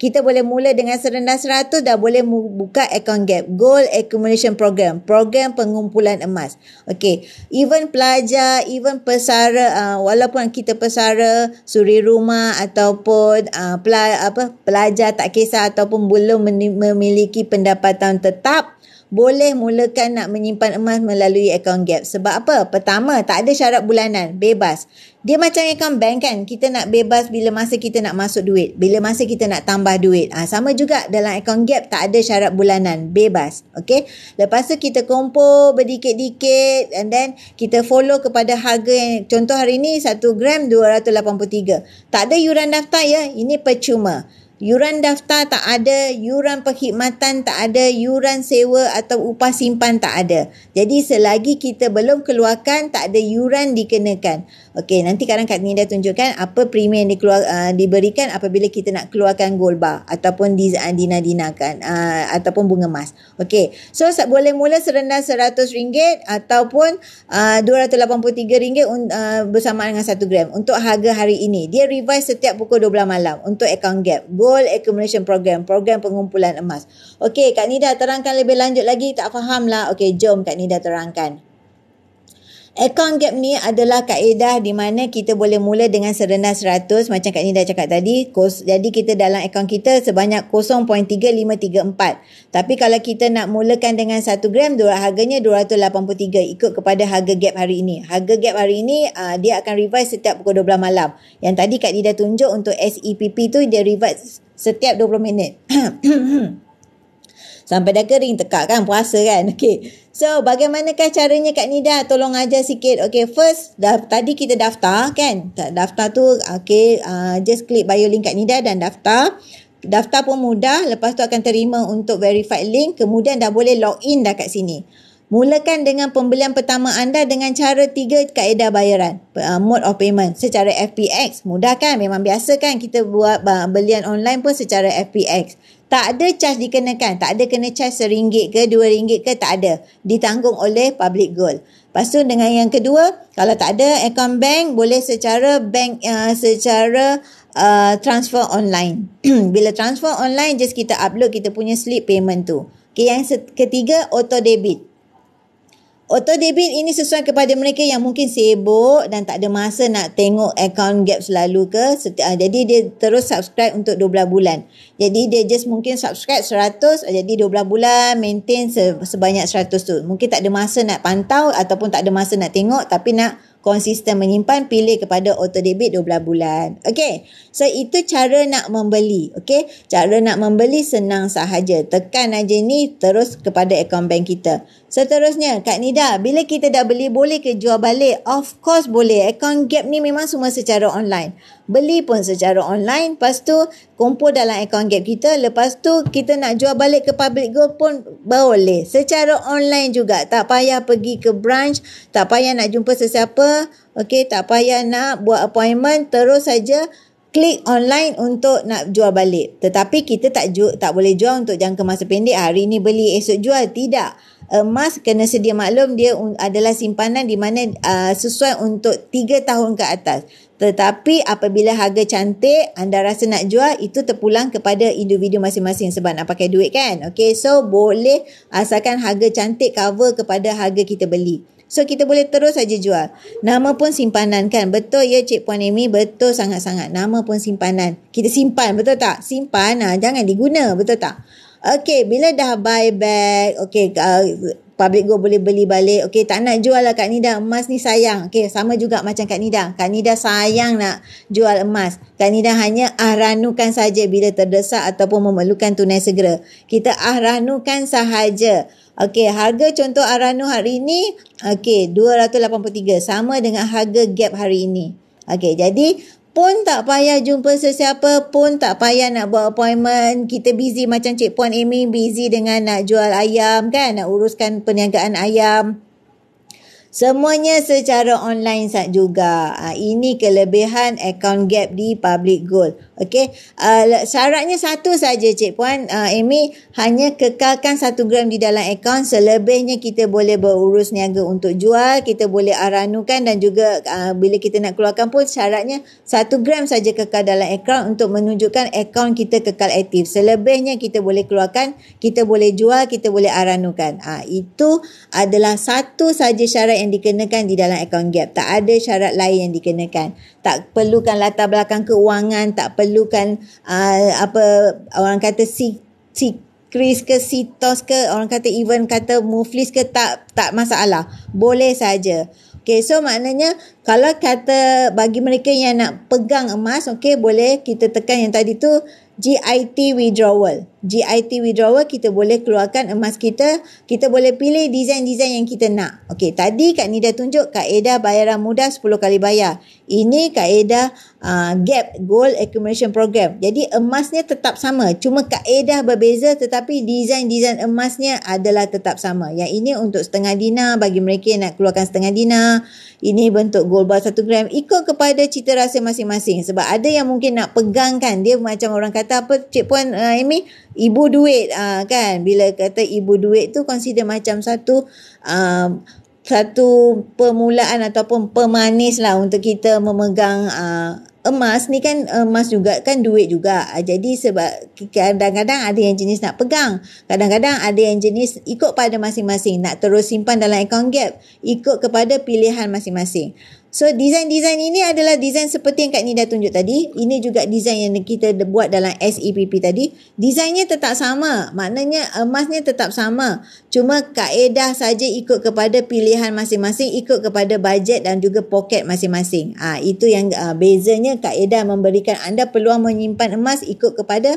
kita boleh mula dengan serendah 100 dan boleh buka account gap gold accumulation program program pengumpulan emas Okay, even pelajar even pesara uh, walaupun kita pesara suri rumah ataupun uh, pela, apa pelajar tak kisah ataupun belum memiliki pendapatan tetap boleh mulakan nak menyimpan emas melalui account gap sebab apa pertama tak ada syarat bulanan bebas dia macam account bank kan. Kita nak bebas bila masa kita nak masuk duit. Bila masa kita nak tambah duit. Ha, sama juga dalam account gap tak ada syarat bulanan. Bebas. Okay. Lepas tu kita kumpul berdikit-dikit. And then kita follow kepada harga yang. Contoh hari ni 1 gram 283. Tak ada yuran daftar ya. Ini percuma. Yuran daftar tak ada, yuran perkhidmatan tak ada, yuran sewa atau upah simpan tak ada. Jadi selagi kita belum keluarkan, tak ada yuran dikenakan. Okey, nanti kadang kat ni dah tunjukkan apa premium yang uh, diberikan apabila kita nak keluarkan gold bar ataupun diz, uh, dinadinakan uh, ataupun bunga emas. Okey, so sa- boleh mula serendah RM100 ataupun RM283 uh, un- uh, bersamaan dengan 1 gram untuk harga hari ini. Dia revise setiap pukul 12 malam untuk account gap. Go gold accumulation program program pengumpulan emas okey kak nida terangkan lebih lanjut lagi tak faham lah okey jom kak nida terangkan Account gap ni adalah kaedah di mana kita boleh mula dengan serendah 100 macam Kak Nida cakap tadi. Kos, jadi kita dalam account kita sebanyak 0.3534. Tapi kalau kita nak mulakan dengan 1 gram, harganya 283 ikut kepada harga gap hari ini. Harga gap hari ini uh, dia akan revise setiap pukul 12 malam. Yang tadi Kak Nida tunjuk untuk SEPP tu dia revise setiap 20 minit. Sampai dah kering tekak kan puasa kan. Okay. So bagaimanakah caranya Kak Nida? Tolong ajar sikit. Okay first dah, tadi kita daftar kan? Daftar tu okay uh, just klik bio link Kak Nida dan daftar. Daftar pun mudah. Lepas tu akan terima untuk verify link. Kemudian dah boleh log in dah kat sini. Mulakan dengan pembelian pertama anda dengan cara tiga kaedah bayaran. Uh, mode of payment secara FPX. Mudah kan? Memang biasa kan kita buat uh, belian online pun secara FPX. Tak ada charge dikenakan. Tak ada kena charge seringgit ke dua ringgit ke tak ada. Ditanggung oleh public goal. Lepas tu dengan yang kedua, kalau tak ada account bank boleh secara bank uh, secara Uh, transfer online. Bila transfer online, just kita upload kita punya slip payment tu. Okay, yang ketiga, auto debit auto debit ini sesuai kepada mereka yang mungkin sibuk dan tak ada masa nak tengok account gap selalu ke ah, jadi dia terus subscribe untuk 12 bulan jadi dia just mungkin subscribe 100 uh, ah, jadi 12 bulan maintain se- sebanyak 100 tu mungkin tak ada masa nak pantau ataupun tak ada masa nak tengok tapi nak konsisten menyimpan pilih kepada auto debit 12 bulan. Okey. So itu cara nak membeli. Okey. Cara nak membeli senang sahaja. Tekan aja ni terus kepada akaun bank kita. Seterusnya Kak Nida, bila kita dah beli boleh ke jual balik? Of course boleh. Akaun gap ni memang semua secara online beli pun secara online lepas tu kumpul dalam account gap kita lepas tu kita nak jual balik ke public gold pun boleh secara online juga tak payah pergi ke branch tak payah nak jumpa sesiapa okey tak payah nak buat appointment terus saja klik online untuk nak jual balik tetapi kita tak ju- tak boleh jual untuk jangka masa pendek hari ni beli esok jual tidak emas kena sedia maklum dia adalah simpanan di mana uh, sesuai untuk 3 tahun ke atas. Tetapi apabila harga cantik, anda rasa nak jual, itu terpulang kepada individu masing-masing sebab nak pakai duit kan. Okay, so boleh asalkan harga cantik cover kepada harga kita beli. So kita boleh terus saja jual. Nama pun simpanan kan. Betul ya Cik Puan Amy. Betul sangat-sangat. Nama pun simpanan. Kita simpan betul tak? Simpan. Ha, jangan diguna betul tak? Okay bila dah buy back. Okay uh, ah, Public Go boleh beli balik. Okey, tak nak jual lah Kak Nida. Emas ni sayang. Okey, sama juga macam Kak Nida. Kak Nida sayang nak jual emas. Kak Nida hanya ahranukan saja bila terdesak ataupun memerlukan tunai segera. Kita ahranukan sahaja. Okey, harga contoh ahranu hari ini, okey, 283 sama dengan harga gap hari ini. Okey, jadi pun tak payah jumpa sesiapa pun tak payah nak buat appointment kita busy macam cik puan Amy busy dengan nak jual ayam kan nak uruskan perniagaan ayam semuanya secara online sat juga ha, ini kelebihan account gap di public gold Okey, uh, syaratnya satu saja Cik Puan uh, Amy hanya kekalkan satu gram di dalam akaun selebihnya kita boleh berurus niaga untuk jual, kita boleh aranukan dan juga uh, bila kita nak keluarkan pun syaratnya satu gram saja kekal dalam akaun untuk menunjukkan akaun kita kekal aktif. Selebihnya kita boleh keluarkan, kita boleh jual, kita boleh aranukan. Uh, itu adalah satu saja syarat yang dikenakan di dalam akaun Gap. Tak ada syarat lain yang dikenakan tak perlukan latar belakang keuangan, tak perlukan uh, apa orang kata si si Kris ke Sitos ke orang kata even kata Muflis ke tak tak masalah. Boleh saja. Okay, so maknanya kalau kata bagi mereka yang nak pegang emas, okay boleh kita tekan yang tadi tu GIT withdrawal. GIT withdrawal kita boleh keluarkan emas kita kita boleh pilih desain desain yang kita nak Okey, tadi Kak Nida tunjuk kaedah bayaran mudah 10 kali bayar ini kaedah uh, gap gold accumulation program jadi emasnya tetap sama cuma kaedah berbeza tetapi desain desain emasnya adalah tetap sama yang ini untuk setengah dina bagi mereka yang nak keluarkan setengah dina ini bentuk gold bar 1 gram ikut kepada cita rasa masing-masing sebab ada yang mungkin nak pegangkan dia macam orang kata apa Cik Puan uh, Amy ibu duit uh, kan bila kata ibu duit tu consider macam satu uh, satu permulaan ataupun pemanis lah untuk kita memegang uh, emas ni kan emas juga kan duit juga jadi sebab kadang-kadang ada yang jenis nak pegang kadang-kadang ada yang jenis ikut pada masing-masing nak terus simpan dalam account gap ikut kepada pilihan masing-masing So design-design ini adalah design seperti yang Kak Nida tunjuk tadi. Ini juga design yang kita buat dalam SEPP tadi. Desainnya tetap sama. Maknanya emasnya tetap sama. Cuma kaedah saja ikut kepada pilihan masing-masing, ikut kepada budget dan juga pocket masing-masing. Ah ha, itu yang uh, bezanya kaedah memberikan anda peluang menyimpan emas ikut kepada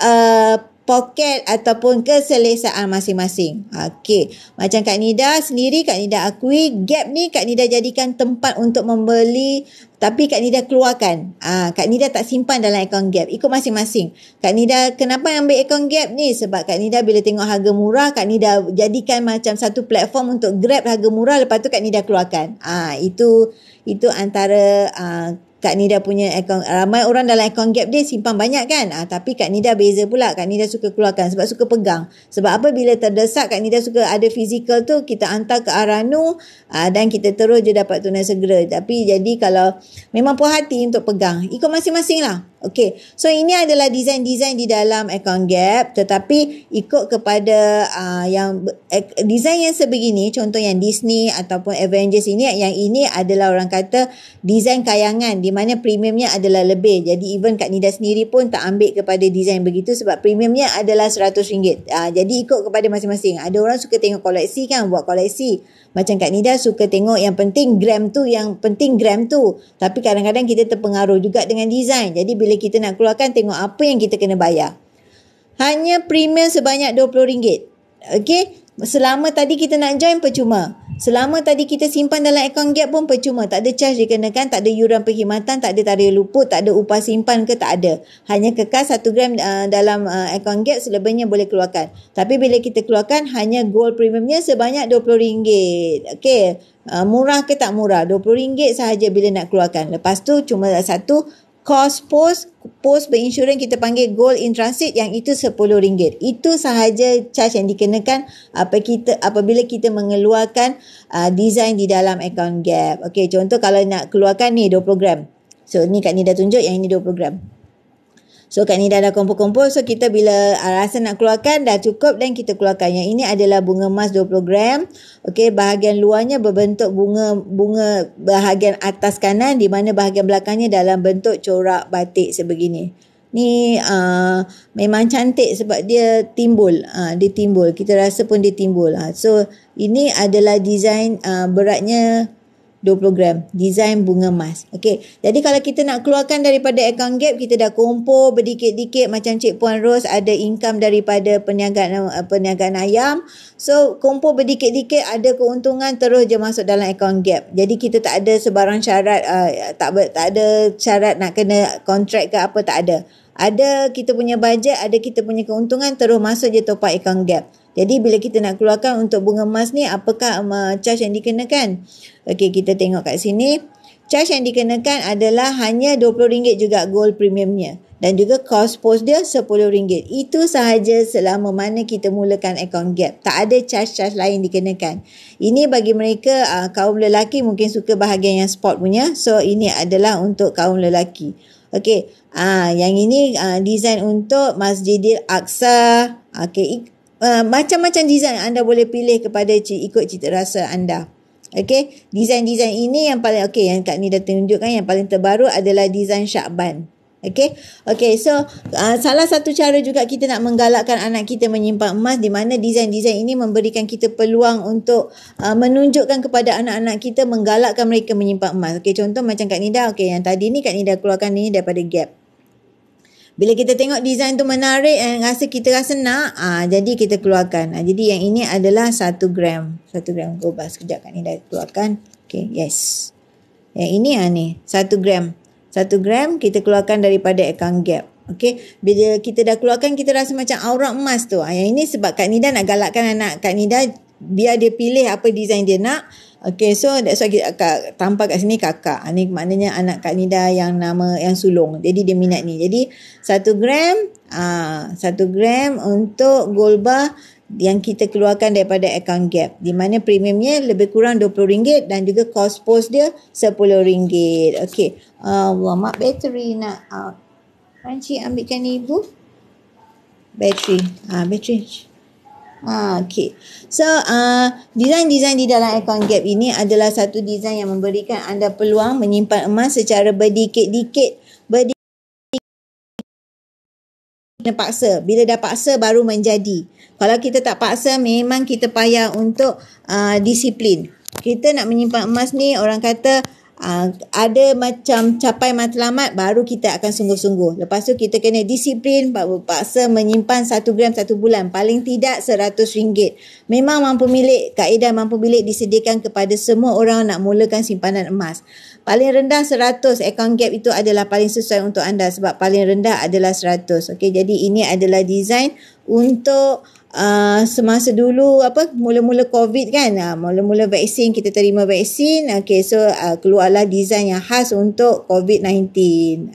uh, poket ataupun keselesaan masing-masing. Okey, macam Kak Nida sendiri, Kak Nida akui gap ni Kak Nida jadikan tempat untuk membeli tapi Kak Nida keluarkan. Ah, Kak Nida tak simpan dalam akaun gap. Ikut masing-masing. Kak Nida kenapa ambil akaun gap ni? Sebab Kak Nida bila tengok harga murah, Kak Nida jadikan macam satu platform untuk grab harga murah lepas tu Kak Nida keluarkan. Ah, itu itu antara ah, Kak Nida punya akaun ah, ramai orang dalam akaun gap dia simpan banyak kan ah, tapi Kak Nida beza pula Kak Nida suka keluarkan sebab suka pegang sebab apa bila terdesak Kak Nida suka ada fizikal tu kita hantar ke Aranu ah, dan kita terus je dapat tunai segera tapi jadi kalau memang puas hati untuk pegang ikut masing-masing lah Okay, so ini adalah design-design di dalam account gap tetapi ikut kepada uh, yang design yang sebegini contoh yang Disney ataupun Avengers ini yang ini adalah orang kata design kayangan di mana premiumnya adalah lebih jadi even Kak Nida sendiri pun tak ambil kepada design begitu sebab premiumnya adalah RM100 uh, ah, jadi ikut kepada masing-masing ada orang suka tengok koleksi kan buat koleksi macam Kak Nida suka tengok yang penting gram tu, yang penting gram tu. Tapi kadang-kadang kita terpengaruh juga dengan design. Jadi bila kita nak keluarkan, tengok apa yang kita kena bayar. Hanya premium sebanyak RM20. Okay, selama tadi kita nak join percuma. Selama tadi kita simpan dalam akaun gap pun percuma. Tak ada charge dikenakan, tak ada yuran perkhidmatan, tak ada tarikh luput, tak ada upah simpan ke tak ada. Hanya kekal 1 gram uh, dalam uh, akaun gap selebihnya boleh keluarkan. Tapi bila kita keluarkan hanya gold premiumnya sebanyak RM20. Okay. Uh, murah ke tak murah? RM20 sahaja bila nak keluarkan. Lepas tu cuma satu cost post post berinsurans kita panggil gold in transit yang itu RM10. Itu sahaja charge yang dikenakan apa kita apabila kita mengeluarkan uh, design di dalam account gap. Okey, contoh kalau nak keluarkan ni 20 gram. So ni kat ni dah tunjuk yang ini 20 gram. So kat ni dah ada kumpul-kumpul So kita bila rasa nak keluarkan Dah cukup dan kita keluarkan Yang ini adalah bunga emas 20 gram Okay bahagian luarnya berbentuk bunga Bunga bahagian atas kanan Di mana bahagian belakangnya dalam bentuk corak batik sebegini Ni uh, memang cantik sebab dia timbul uh, Dia timbul Kita rasa pun dia timbul uh. So ini adalah desain uh, beratnya 20 gram design bunga emas. okay. Jadi kalau kita nak keluarkan daripada account gap kita dah kumpul berdikit-dikit macam Cik Puan Rose ada income daripada perniagaan uh, perniagaan ayam. So kumpul berdikit-dikit ada keuntungan terus je masuk dalam account gap. Jadi kita tak ada sebarang syarat uh, tak ber, tak ada syarat nak kena kontrak ke apa tak ada. Ada kita punya budget, ada kita punya keuntungan terus masuk je top up account gap. Jadi bila kita nak keluarkan untuk bunga emas ni apakah uh, charge yang dikenakan? Okey kita tengok kat sini. Charge yang dikenakan adalah hanya RM20 juga gold premiumnya dan juga cost post dia RM10. Itu sahaja selama mana kita mulakan account gap. Tak ada charge-charge lain dikenakan. Ini bagi mereka uh, kaum lelaki mungkin suka bahagian yang sport punya. So ini adalah untuk kaum lelaki. Okey, uh, yang ini uh, design untuk Masjidil Aqsa. Okey, Uh, macam-macam design anda boleh pilih kepada ikut cita rasa anda. Okay, design-design ini yang paling okay yang Kak Ni dah tunjukkan yang paling terbaru adalah design Syakban. Okay, okay. So uh, salah satu cara juga kita nak menggalakkan anak kita menyimpan emas di mana desain-desain ini memberikan kita peluang untuk uh, menunjukkan kepada anak-anak kita menggalakkan mereka menyimpan emas. Okay, contoh macam Kak Nida. Okay, yang tadi ni Kak Nida keluarkan ni daripada Gap bila kita tengok desain tu menarik dan eh, rasa kita rasa nak uh, jadi kita keluarkan uh, jadi yang ini adalah 1 gram 1 gram gobas sekejap kat ni dah keluarkan okay yes yang ini ah ni 1 gram 1 gram kita keluarkan daripada account gap Okay, bila kita dah keluarkan kita rasa macam aura emas tu. Ah, yang ini sebab Kak Nida nak galakkan anak Kak Nida biar dia pilih apa desain dia nak. Okay, so that's why kita, kak, tampak kat sini kakak. Ah, ni maknanya anak Kak Nida yang nama, yang sulung. Jadi dia minat ni. Jadi, satu gram, aa, ah, satu gram untuk gold bar yang kita keluarkan daripada account gap. Di mana premiumnya lebih kurang RM20 dan juga cost post dia RM10. Okay, Allah, mak battery nak out. Ah, Pancik ambilkan ibu. Battery, ah battery. Ha, okay. So, ah, design-design di dalam account gap ini adalah satu design yang memberikan anda peluang menyimpan emas secara berdikit-dikit. Berdikit kena paksa. Bila dah paksa, baru menjadi. Kalau kita tak paksa, memang kita payah untuk uh, disiplin. Kita nak menyimpan emas ni, orang kata... Ha, ada macam capai matlamat baru kita akan sungguh-sungguh. Lepas tu kita kena disiplin paksa menyimpan 1 gram 1 bulan. Paling tidak rm ringgit. Memang mampu milik, kaedah mampu milik disediakan kepada semua orang nak mulakan simpanan emas. Paling rendah 100 account gap itu adalah paling sesuai untuk anda sebab paling rendah adalah 100. Okay, jadi ini adalah desain untuk Ah, semasa dulu apa mula-mula covid kan uh, mula-mula vaksin kita terima vaksin okey so uh, keluarlah design yang khas untuk covid-19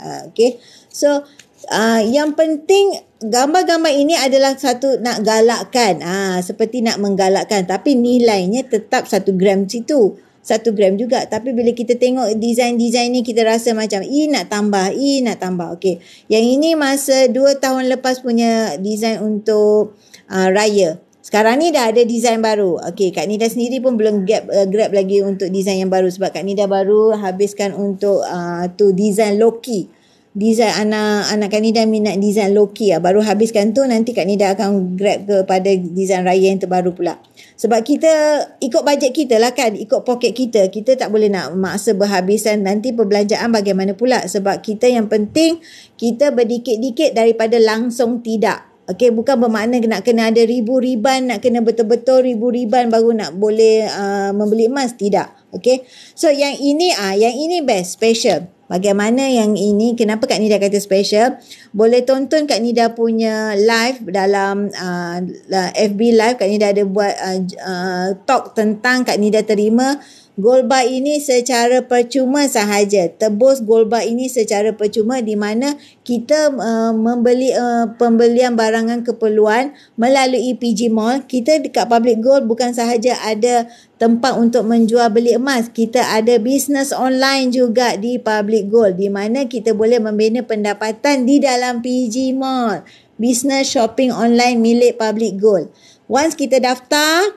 uh, okey so uh, yang penting gambar-gambar ini adalah satu nak galakkan uh, seperti nak menggalakkan tapi nilainya tetap satu gram situ satu gram juga tapi bila kita tengok design-design ni kita rasa macam i nak tambah i nak tambah okey yang ini masa 2 tahun lepas punya design untuk Ah, raya. Sekarang ni dah ada design baru. Okey, Kak Nida sendiri pun belum grab uh, eh, grab lagi untuk design yang baru sebab Kak Nida baru habiskan untuk uh, tu design Loki. Design anak anak Kak Nida minat design Loki ah baru habiskan tu nanti Kak Nida akan grab kepada design raya yang terbaru pula. Sebab kita ikut bajet kita lah kan, ikut poket kita. Kita tak boleh nak maksa berhabisan nanti perbelanjaan bagaimana pula. Sebab kita yang penting, kita berdikit-dikit daripada langsung tidak. Okay, bukan bermakna nak kena ada ribu riban, nak kena betul-betul ribu riban baru nak boleh uh, membeli emas. Tidak. Okay. So, yang ini ah, yang ini best, special. Bagaimana yang ini, kenapa Kak Nida kata special? Boleh tonton Kak Nida punya live dalam uh, FB live. Kak Nida ada buat uh, uh, talk tentang Kak Nida terima Golba ini secara percuma sahaja. Tebus Golba ini secara percuma di mana kita uh, membeli uh, pembelian barangan keperluan melalui PG Mall. Kita dekat Public Gold bukan sahaja ada tempat untuk menjual beli emas. Kita ada bisnes online juga di Public Gold di mana kita boleh membina pendapatan di dalam PG Mall. Bisnes shopping online milik Public Gold. Once kita daftar,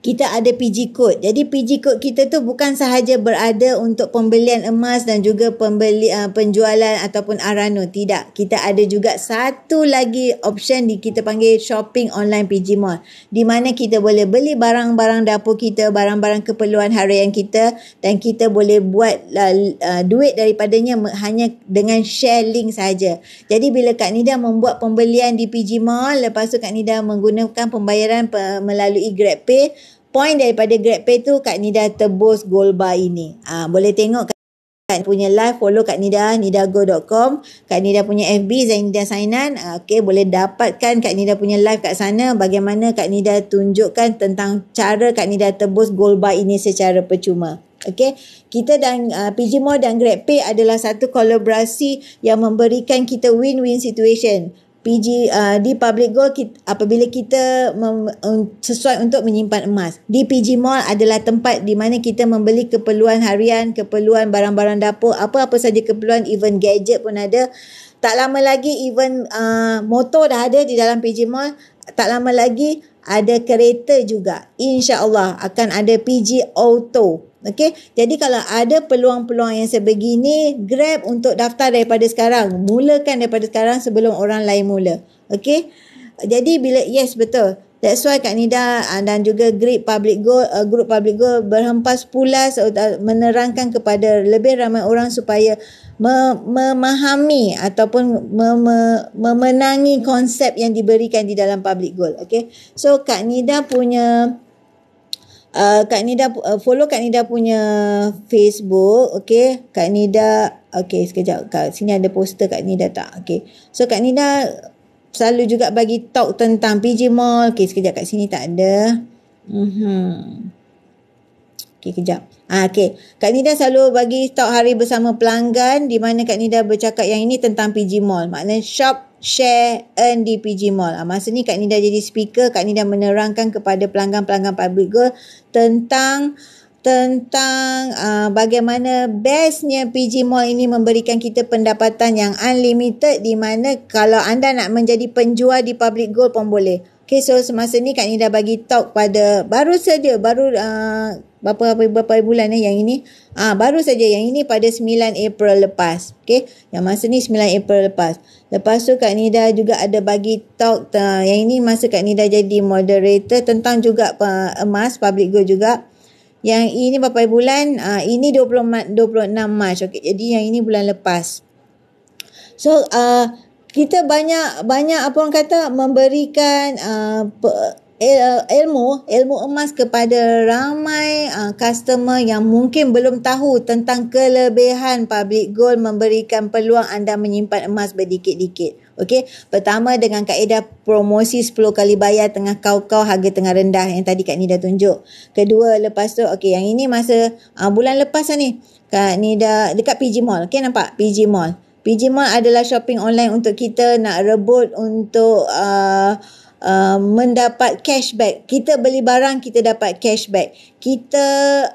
kita ada PG code. Jadi PG code kita tu bukan sahaja berada untuk pembelian emas dan juga pembeli uh, penjualan ataupun Arano. Tidak. Kita ada juga satu lagi option di kita panggil shopping online PG mall. Di mana kita boleh beli barang-barang dapur kita, barang-barang keperluan harian kita dan kita boleh buat uh, duit daripadanya hanya dengan share link sahaja. Jadi bila Kak Nida membuat pembelian di PG mall, lepas tu Kak Nida menggunakan pembayaran melalui GrabPay point daripada GrabPay tu Kak Nida tebus gold bar ini. Ah ha, boleh tengok Kak Nida punya live follow Kak Nida nidago.com. Kak Nida punya FB Zainida Sainan. Ha, okay boleh dapatkan Kak Nida punya live kat sana bagaimana Kak Nida tunjukkan tentang cara Kak Nida tebus gold bar ini secara percuma. Okay, kita dan uh, PG Mall dan GrabPay adalah satu kolaborasi yang memberikan kita win-win situation. PG uh, di public gold kita, apabila kita mem, um, sesuai untuk menyimpan emas. Di PG Mall adalah tempat di mana kita membeli keperluan harian, keperluan barang-barang dapur, apa-apa saja keperluan even gadget pun ada. Tak lama lagi even uh, motor dah ada di dalam PG Mall. Tak lama lagi ada kereta juga insyaallah akan ada PG auto okay? jadi kalau ada peluang-peluang yang sebegini, grab untuk daftar daripada sekarang. Mulakan daripada sekarang sebelum orang lain mula. okay? Jadi bila yes betul. That's why Kak Nida ah, dan juga Great Public Go, eh, Group Public Go berhempas pulas eh, menerangkan kepada lebih ramai orang supaya memahami ataupun memenangi konsep yang diberikan di dalam public goal Okay, so kak nida punya uh, kak nida uh, follow kak nida punya facebook Okay, kak nida Okay, sekejap kak sini ada poster kak nida tak Okay, so kak nida selalu juga bagi talk tentang PJ Mall okey sekejap kat sini tak ada mhm uh-huh. kejap Ah, okay. Kak Nida selalu bagi talk hari bersama pelanggan di mana Kak Nida bercakap yang ini tentang PG Mall. Maknanya shop share earn di PG Mall. Ha, masa ni Kak Nida jadi speaker, Kak Nida menerangkan kepada pelanggan-pelanggan public goal tentang tentang uh, bagaimana bestnya PG Mall ini memberikan kita pendapatan yang unlimited di mana kalau anda nak menjadi penjual di public goal pun boleh. Okay, so semasa ni Kak Nida bagi talk pada baru saja, baru uh, berapa berapa, berapa bulan eh yang ini ah baru saja yang ini pada 9 April lepas okay? yang masa ni 9 April lepas lepas tu Kak Nida juga ada bagi talk ta, yang ini masa Kak Nida jadi moderator tentang juga uh, emas public gold juga yang ini berapa bulan ah uh, ini 20 26 Mac okey jadi yang ini bulan lepas so uh, kita banyak banyak apa orang kata memberikan uh, ilmu ilmu emas kepada ramai uh, customer yang mungkin belum tahu tentang kelebihan public gold memberikan peluang anda menyimpan emas berdikit-dikit. Okey, pertama dengan kaedah promosi 10 kali bayar tengah kau-kau harga tengah rendah yang tadi Kak Nida tunjuk. Kedua, lepas tu okey, yang ini masa uh, bulan lepas lah ni. Kak Nida dekat PG Mall. Okey nampak PG Mall. PG Mall adalah shopping online untuk kita nak rebut untuk uh, Uh, mendapat cashback. Kita beli barang, kita dapat cashback kita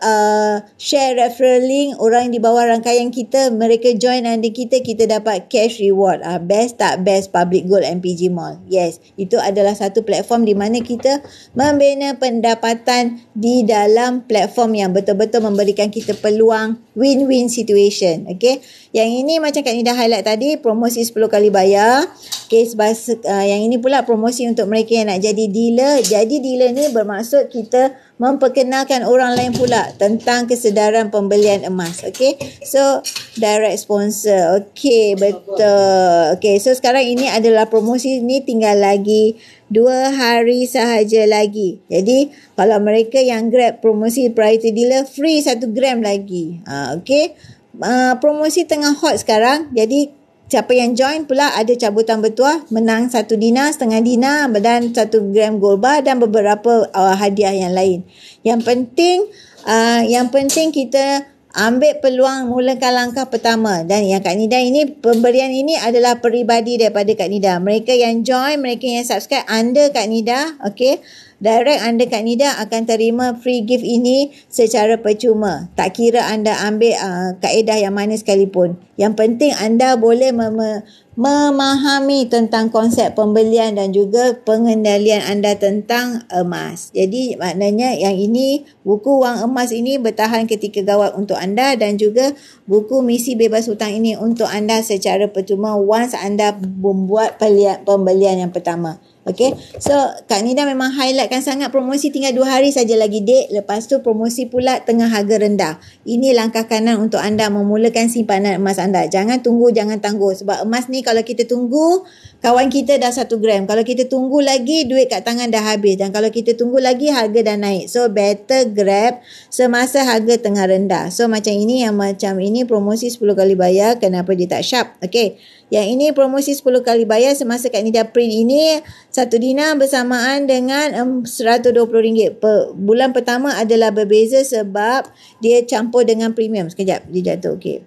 uh, share referral link orang di bawah rangkaian kita mereka join under kita kita dapat cash reward ah uh, best tak best public gold MPG mall yes itu adalah satu platform di mana kita membina pendapatan di dalam platform yang betul-betul memberikan kita peluang win-win situation okay yang ini macam Kak Nida highlight tadi promosi 10 kali bayar case okay, uh, yang ini pula promosi untuk mereka yang nak jadi dealer jadi dealer ni bermaksud kita memperkenalkan orang lain pula tentang kesedaran pembelian emas. Okay. So, direct sponsor. Okay, betul. Okay, so sekarang ini adalah promosi ni tinggal lagi dua hari sahaja lagi. Jadi, kalau mereka yang grab promosi priority dealer, free satu gram lagi. Uh, ah, okay. Uh, ah, promosi tengah hot sekarang. Jadi, Siapa yang join pula ada cabutan bertuah menang satu dina, setengah dina dan satu gram gold bar dan beberapa uh, hadiah yang lain. Yang penting uh, yang penting kita ambil peluang mulakan langkah pertama dan yang Kak Nida ini pemberian ini adalah peribadi daripada Kak Nida. Mereka yang join, mereka yang subscribe under Kak Nida, okay. Direct anda kat Nida akan terima free gift ini secara percuma. Tak kira anda ambil uh, kaedah yang mana sekalipun. Yang penting anda boleh mem- memahami tentang konsep pembelian dan juga pengendalian anda tentang emas. Jadi maknanya yang ini buku wang emas ini bertahan ketika gawat untuk anda dan juga buku misi bebas hutang ini untuk anda secara percuma once anda membuat pembelian yang pertama. Okay. So Kak Nida memang highlightkan sangat promosi tinggal dua hari saja lagi dek. Lepas tu promosi pula tengah harga rendah. Ini langkah kanan untuk anda memulakan simpanan emas anda. Jangan tunggu, jangan tangguh. Sebab emas ni kalau kita tunggu, kawan kita dah satu gram. Kalau kita tunggu lagi, duit kat tangan dah habis. Dan kalau kita tunggu lagi, harga dah naik. So better grab semasa harga tengah rendah. So macam ini yang macam ini promosi 10 kali bayar. Kenapa dia tak sharp? Okay. Yang ini promosi 10 kali bayar semasa kat Nida print ini satu dina bersamaan dengan RM120. Per, bulan pertama adalah berbeza sebab dia campur dengan premium. Sekejap, dia jatuh. Okay.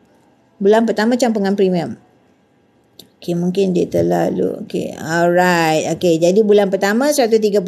Bulan pertama campur dengan premium. Okay, mungkin dia terlalu. Okay, alright. Okay, jadi bulan pertama RM135.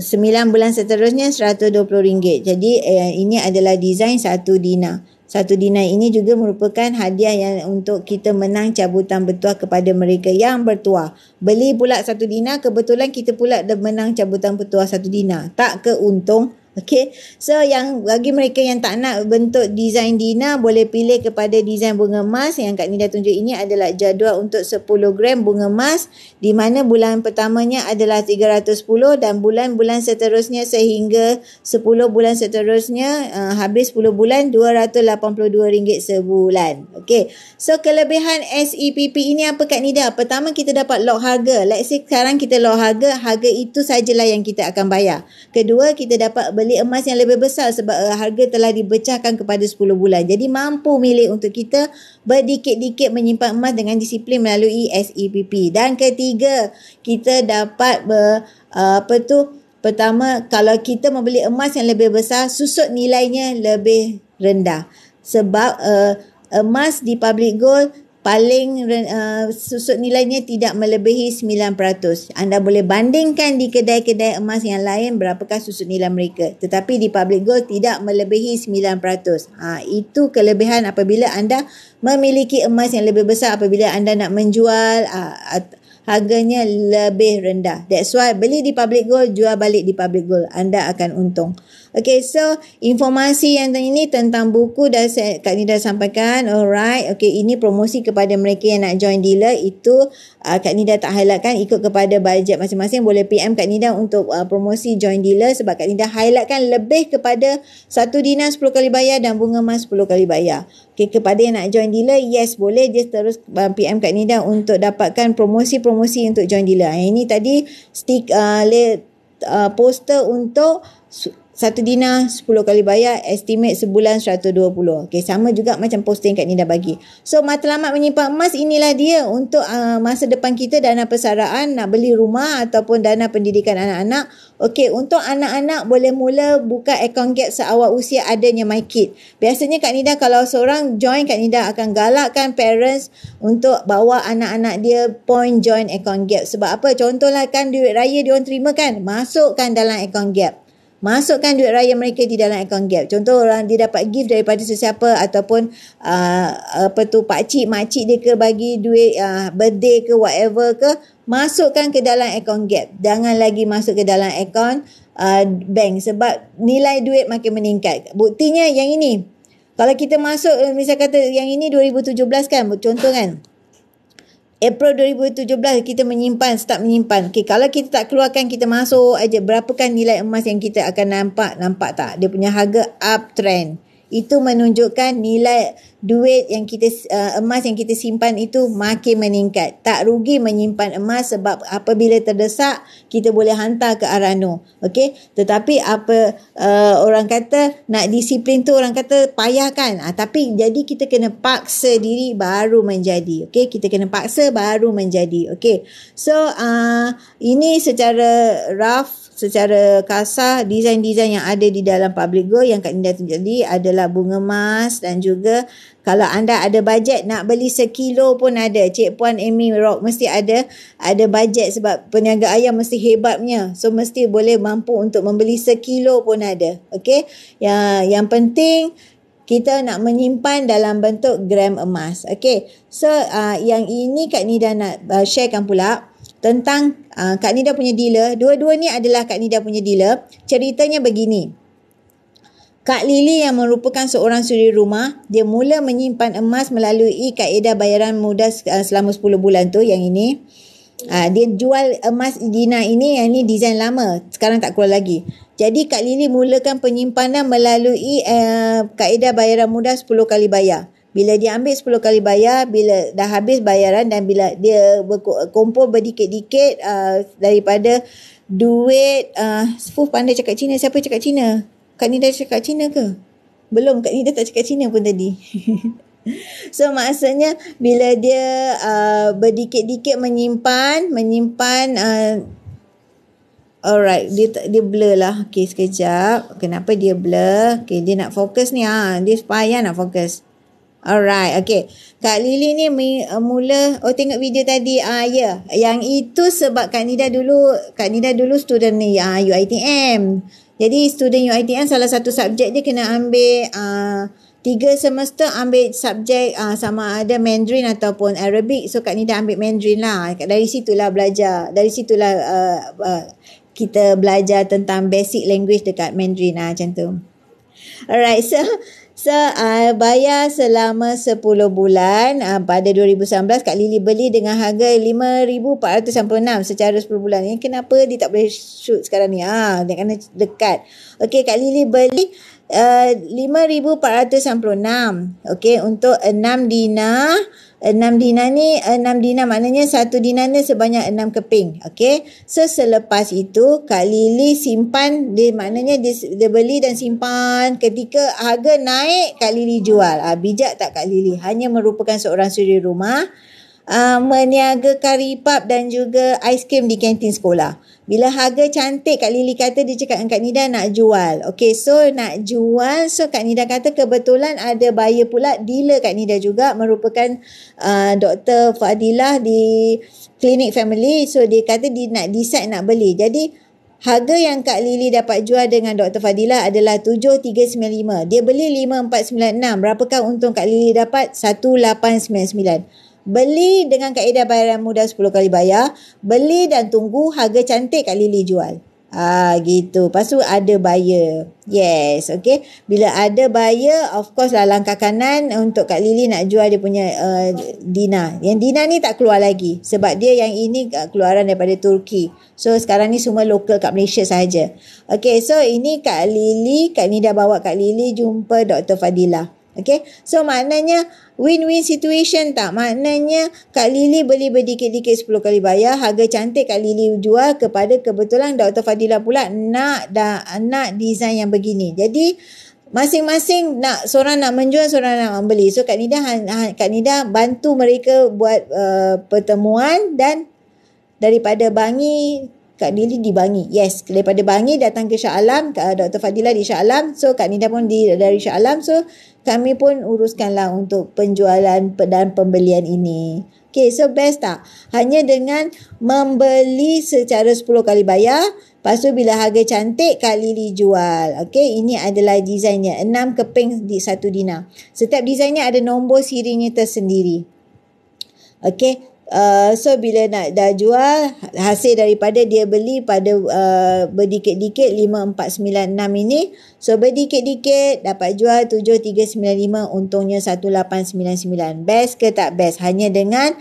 Sembilan bulan seterusnya RM120. Jadi eh, ini adalah desain satu dina satu dinar ini juga merupakan hadiah yang untuk kita menang cabutan bertuah kepada mereka yang bertuah. Beli pula satu dinar, kebetulan kita pula dah menang cabutan bertuah satu dinar. Tak keuntung Okay. So yang bagi mereka yang tak nak bentuk design Dina boleh pilih kepada design bunga emas yang Kak Nida tunjuk ini adalah jadual untuk 10 gram bunga emas di mana bulan pertamanya adalah 310 dan bulan-bulan seterusnya sehingga 10 bulan seterusnya uh, habis 10 bulan RM282 sebulan. Okay. So kelebihan SEPP ini apa Kak Nida? Pertama kita dapat lock harga. Let's say sekarang kita lock harga, harga itu sajalah yang kita akan bayar. Kedua kita dapat beli emas yang lebih besar sebab uh, harga telah dibecahkan kepada 10 bulan. Jadi mampu milik untuk kita berdikit-dikit menyimpan emas dengan disiplin melalui SEPP. Dan ketiga, kita dapat ber, uh, eh, apa tu? Pertama, kalau kita membeli emas yang lebih besar, susut nilainya lebih rendah. Sebab uh, emas di public gold paling uh, susut nilainya tidak melebihi 9%. Anda boleh bandingkan di kedai-kedai emas yang lain berapakah susut nilai mereka. Tetapi di public gold tidak melebihi 9%. Ha, itu kelebihan apabila anda memiliki emas yang lebih besar apabila anda nak menjual uh, harganya lebih rendah. That's why beli di public gold, jual balik di public gold. Anda akan untung. Okay, so informasi yang ini tentang buku dah saya, Kak Nida sampaikan. Alright, okay, ini promosi kepada mereka yang nak join dealer itu uh, Kak Nida dah tak highlightkan ikut kepada budget masing-masing. Boleh PM Kak Nida untuk uh, promosi join dealer sebab Kak Nida highlightkan lebih kepada satu dinar 10 kali bayar dan bunga emas 10 kali bayar. Okay, kepada yang nak join dealer, yes boleh just terus PM um, kat Nida untuk dapatkan promosi-promosi untuk join dealer. Ah, ini tadi stick uh, uh poster untuk satu dina 10 kali bayar estimate sebulan 120. Okey sama juga macam posting Kak Nida bagi. So matlamat menyimpan emas inilah dia untuk uh, masa depan kita dana persaraan nak beli rumah ataupun dana pendidikan anak-anak. Okey untuk anak-anak boleh mula buka account gap seawal usia adanya my kid. Biasanya Kak Nida kalau seorang join Kak Nida akan galakkan parents untuk bawa anak-anak dia point join account gap. Sebab apa? Contohlah kan duit raya diorang terima kan? Masukkan dalam account gap. Masukkan duit raya mereka di dalam akaun gap. Contoh orang dia dapat gift daripada sesiapa ataupun uh, apa tu pakcik, makcik dia ke bagi duit uh, birthday ke whatever ke. Masukkan ke dalam akaun gap. Jangan lagi masuk ke dalam akaun uh, bank sebab nilai duit makin meningkat. Buktinya yang ini. Kalau kita masuk uh, misal kata yang ini 2017 kan contoh kan. April 2017 kita menyimpan start menyimpan. Okey kalau kita tak keluarkan kita masuk aja berapakah nilai emas yang kita akan nampak nampak tak dia punya harga uptrend. trend itu menunjukkan nilai duit yang kita uh, emas yang kita simpan itu makin meningkat. Tak rugi menyimpan emas sebab apabila terdesak kita boleh hantar ke Arano. Okey. Tetapi apa uh, orang kata nak disiplin tu orang kata payah kan. Uh, ah, tapi jadi kita kena paksa diri baru menjadi. Okey, kita kena paksa baru menjadi. Okey. So uh, ini secara rough secara kasar desain-desain yang ada di dalam public go yang Kak Nida tunjuk tadi adalah bunga emas dan juga kalau anda ada bajet nak beli sekilo pun ada. Cik Puan Amy Rock mesti ada ada bajet sebab peniaga ayam mesti hebatnya. So mesti boleh mampu untuk membeli sekilo pun ada. Okay. Yang, yang penting kita nak menyimpan dalam bentuk gram emas. Okay. So uh, yang ini Kak Nida nak uh, sharekan pula tentang uh, Kak Nida punya dealer. Dua-dua ni adalah Kak Nida punya dealer. Ceritanya begini. Kak Lily yang merupakan seorang suri rumah, dia mula menyimpan emas melalui kaedah bayaran muda uh, selama 10 bulan tu yang ini. Uh, dia jual emas Dina ini yang ni design lama. Sekarang tak keluar lagi. Jadi Kak Lily mulakan penyimpanan melalui uh, kaedah bayaran muda 10 kali bayar. Bila dia ambil 10 kali bayar, bila dah habis bayaran dan bila dia kumpul berdikit-dikit uh, daripada duit uh, sepuh pandai cakap Cina. Siapa cakap Cina? Kak Nida cakap Cina ke? Belum, Kak Nida tak cakap Cina pun tadi. so maksudnya bila dia uh, berdikit-dikit menyimpan, menyimpan... Uh, Alright, dia dia blur lah. Okay, sekejap. Kenapa dia blur? Okay, dia nak fokus ni. Ha. Dia supaya nak fokus. Alright, okay. Kak Lily ni uh, mula, oh tengok video tadi. Ah, ya, yeah. yang itu sebab Kak Nida dulu, Kak Nida dulu student ni ah, UITM. Jadi student UITM salah satu subjek dia kena ambil ah, tiga semester ambil subjek ah, sama ada Mandarin ataupun Arabic. So Kak Nida ambil Mandarin lah. Dari situlah belajar. Dari situlah ah, ah, kita belajar tentang basic language dekat Mandarin lah macam tu. Alright, so So, uh, bayar selama 10 bulan uh, pada 2019 Kak Lily beli dengan harga RM5,496 secara 10 bulan. Ini kenapa dia tak boleh shoot sekarang ni? Ha, ah, dia kena dekat. Okey, Kak Lily beli RM5,496 uh, okay, untuk 6 dina enam dina ni enam dinar maknanya satu dinar ni sebanyak enam keping okey so selepas itu Kak Lili simpan dia maknanya dia, dia beli dan simpan ketika harga naik Kak Lili jual ha, bijak tak Kak Lili hanya merupakan seorang suri rumah uh, ah, meniaga karipap dan juga aiskrim di kantin sekolah. Bila harga cantik Kak Lily kata dia cakap Kak Nida nak jual. Okay so nak jual so Kak Nida kata kebetulan ada buyer pula dealer Kak Nida juga merupakan uh, ah, Dr. Fadilah di klinik family. So dia kata dia nak decide nak beli. Jadi harga yang Kak Lily dapat jual dengan Dr. Fadilah adalah RM7,395. Dia beli RM5,496. Berapakah untung Kak Lily dapat? RM1,899. Beli dengan kaedah bayaran mudah 10 kali bayar. Beli dan tunggu harga cantik Kak Lily jual. Ah gitu. Pasu ada buyer. Yes, okay. Bila ada buyer, of course lah langkah kanan untuk Kak Lili nak jual dia punya uh, Dina. Yang Dina ni tak keluar lagi sebab dia yang ini uh, keluaran daripada Turki. So sekarang ni semua local kat Malaysia saja. Okay, so ini Kak Lili, Kak Nida bawa Kak Lili jumpa Dr. Fadilah. Okay. So maknanya win-win situation tak? Maknanya Kak Lily beli berdikit-dikit 10 kali bayar. Harga cantik Kak Lily jual kepada kebetulan Dr. Fadila pula nak dah, nak desain yang begini. Jadi masing-masing nak seorang nak menjual seorang nak membeli. So Kak Nida, Kak Nida bantu mereka buat uh, pertemuan dan daripada Bangi Kak Lili di Bangi. Yes, daripada Bangi datang ke Shah Alam, Dr. Fadila di Shah Alam. So Kak Nida pun di dari Shah Alam. So kami pun uruskanlah untuk penjualan dan pembelian ini. Okay, so best tak? Hanya dengan membeli secara 10 kali bayar, lepas tu bila harga cantik, kali dijual. Okay, ini adalah desainnya. 6 keping di satu dina. Setiap desainnya ada nombor sirinya tersendiri. Okay, Uh, so bila nak dah jual hasil daripada dia beli pada uh, berdikit-dikit 5496 ini so berdikit-dikit dapat jual 7395 untungnya 1899 best ke tak best hanya dengan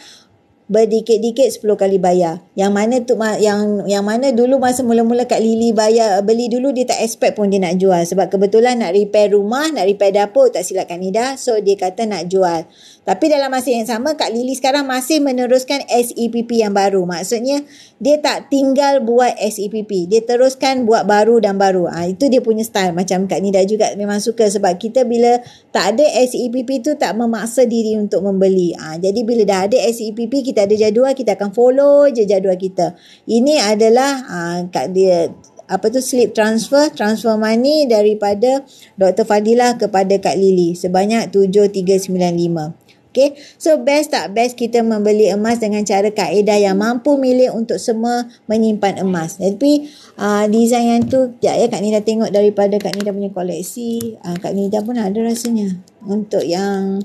berdikit-dikit 10 kali bayar. Yang mana tu yang yang mana dulu masa mula-mula Kak Lily bayar uh, beli dulu dia tak expect pun dia nak jual sebab kebetulan nak repair rumah, nak repair dapur tak silap Nida. So dia kata nak jual. Tapi dalam masa yang sama Kak Lily sekarang masih meneruskan SEPP yang baru. Maksudnya dia tak tinggal buat SEPP. Dia teruskan buat baru dan baru. Ha, itu dia punya style. Macam Kak Nida juga memang suka sebab kita bila tak ada SEPP tu tak memaksa diri untuk membeli. Ha, jadi bila dah ada SEPP kita ada jadual kita akan follow je jadual kita. Ini adalah ha, Kak dia apa tu slip transfer transfer money daripada Dr. Fadilah kepada Kak Lily sebanyak 7395. Okay. So best tak best kita membeli emas dengan cara kaedah yang mampu milik untuk semua menyimpan emas. Tapi uh, design yang tu ya, ya Kak Nida tengok daripada Kak Nida punya koleksi. Uh, Kak Nida pun ada rasanya untuk yang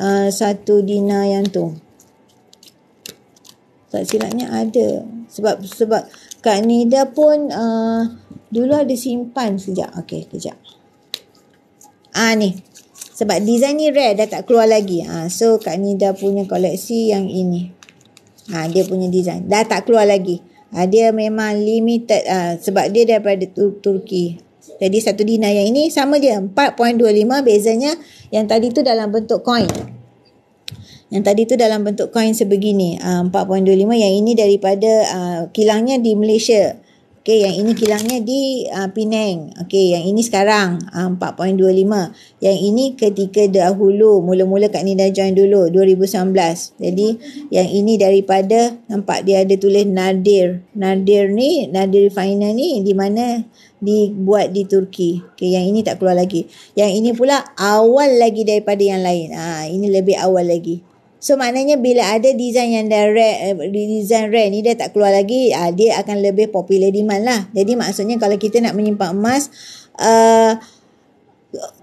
uh, satu dina yang tu. Tak silapnya ada. Sebab sebab Kak Nida pun uh, dulu ada simpan sejak. Okay, sekejap. Ah ni, sebab design ni rare dah tak keluar lagi ha, so Kak Nida punya koleksi yang ini ha, dia punya design dah tak keluar lagi ha, dia memang limited ha, sebab dia daripada Turki jadi satu dinar yang ini sama je 4.25 bezanya yang tadi tu dalam bentuk coin yang tadi tu dalam bentuk coin sebegini 4.25 ha, yang ini daripada ha, kilangnya di Malaysia Okey, yang ini kilangnya di uh, Penang. Okey, yang ini sekarang uh, 4.25. Yang ini ketika dahulu, mula-mula Kak Nida join dulu, 2019. Jadi, yang ini daripada, nampak dia ada tulis Nadir. Nadir ni, Nadir Refiner ni, di mana dibuat di Turki. Okey, yang ini tak keluar lagi. Yang ini pula awal lagi daripada yang lain. Ah, uh, ini lebih awal lagi. So maknanya bila ada design yang dah rare, eh, design rare ni dah tak keluar lagi, uh, dia akan lebih popular demand lah. Jadi maksudnya kalau kita nak menyimpan emas, uh,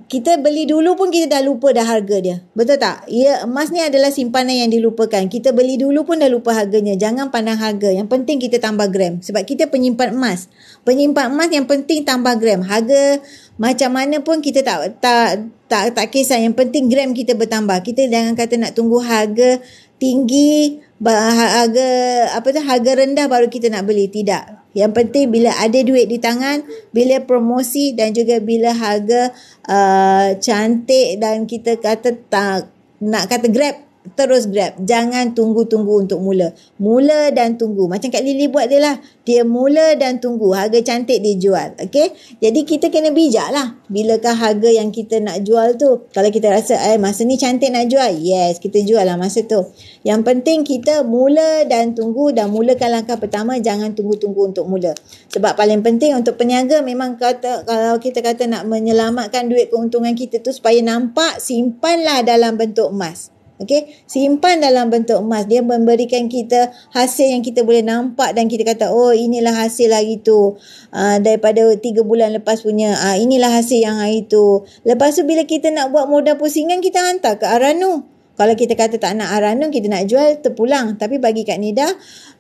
kita beli dulu pun kita dah lupa dah harga dia. Betul tak? Ya, emas ni adalah simpanan yang dilupakan. Kita beli dulu pun dah lupa harganya. Jangan pandang harga. Yang penting kita tambah gram. Sebab kita penyimpan emas. Penyimpan emas yang penting tambah gram. Harga macam mana pun kita tak tak tak tak kisah. Yang penting gram kita bertambah. Kita jangan kata nak tunggu harga tinggi harga apa tu harga rendah baru kita nak beli tidak yang penting bila ada duit di tangan, bila promosi dan juga bila harga uh, cantik dan kita kata tak nak kata grab terus grab. Jangan tunggu-tunggu untuk mula. Mula dan tunggu. Macam Kak Lily buat dia lah. Dia mula dan tunggu. Harga cantik dia jual. Okay? Jadi kita kena bijak lah. Bilakah harga yang kita nak jual tu. Kalau kita rasa eh, masa ni cantik nak jual. Yes, kita jual lah masa tu. Yang penting kita mula dan tunggu dan mulakan langkah pertama. Jangan tunggu-tunggu untuk mula. Sebab paling penting untuk peniaga memang kata kalau kita kata nak menyelamatkan duit keuntungan kita tu supaya nampak simpanlah dalam bentuk emas. Okay, simpan dalam bentuk emas. Dia memberikan kita hasil yang kita boleh nampak dan kita kata, oh inilah hasil hari tu. Uh, daripada tiga bulan lepas punya, uh, inilah hasil yang hari tu. Lepas tu bila kita nak buat modal pusingan, kita hantar ke Aranu. Kalau kita kata tak nak Aranu, kita nak jual, terpulang. Tapi bagi Kak Nida,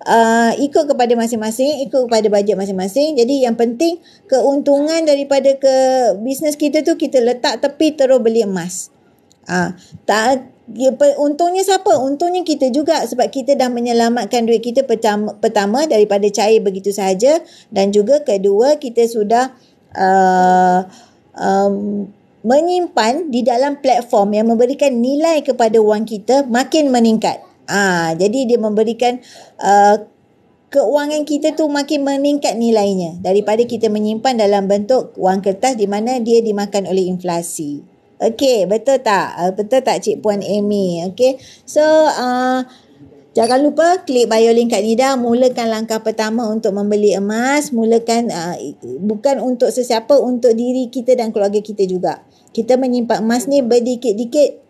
uh, ikut kepada masing-masing, ikut kepada bajet masing-masing. Jadi yang penting, keuntungan daripada ke bisnes kita tu, kita letak tepi terus beli emas. Uh, tak, Ya, untungnya siapa? Untungnya kita juga sebab kita dah menyelamatkan duit kita pertama, pertama daripada cair begitu saja dan juga kedua kita sudah uh, um, menyimpan di dalam platform yang memberikan nilai kepada wang kita makin meningkat. Ah, jadi dia memberikan uh, keuangan kita tu makin meningkat nilainya daripada kita menyimpan dalam bentuk wang kertas di mana dia dimakan oleh inflasi. Okay, betul tak? Uh, betul tak Cik Puan Amy? Okay, so uh, jangan lupa klik bio link kat Nida. Mulakan langkah pertama untuk membeli emas. Mulakan uh, bukan untuk sesiapa, untuk diri kita dan keluarga kita juga. Kita menyimpan emas ni berdikit-dikit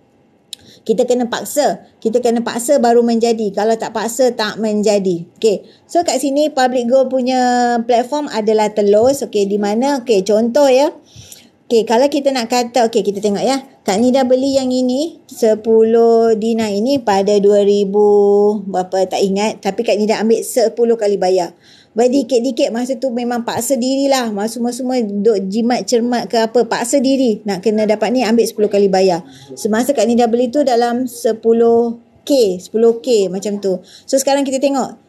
kita kena paksa. Kita kena paksa baru menjadi. Kalau tak paksa, tak menjadi. Okay. So kat sini public go punya platform adalah telus. Okay, di mana? Okay, contoh ya. Okay, kalau kita nak kata, okay kita tengok ya. Kak Nida beli yang ini, 10 dinar ini pada 2000, berapa tak ingat. Tapi Kak Nida ambil 10 kali bayar. Baik dikit-dikit masa tu memang paksa dirilah. Masa semua duk jimat cermat ke apa, paksa diri nak kena dapat ni ambil 10 kali bayar. Semasa Kak Nida beli tu dalam 10K, 10K macam tu. So sekarang kita tengok,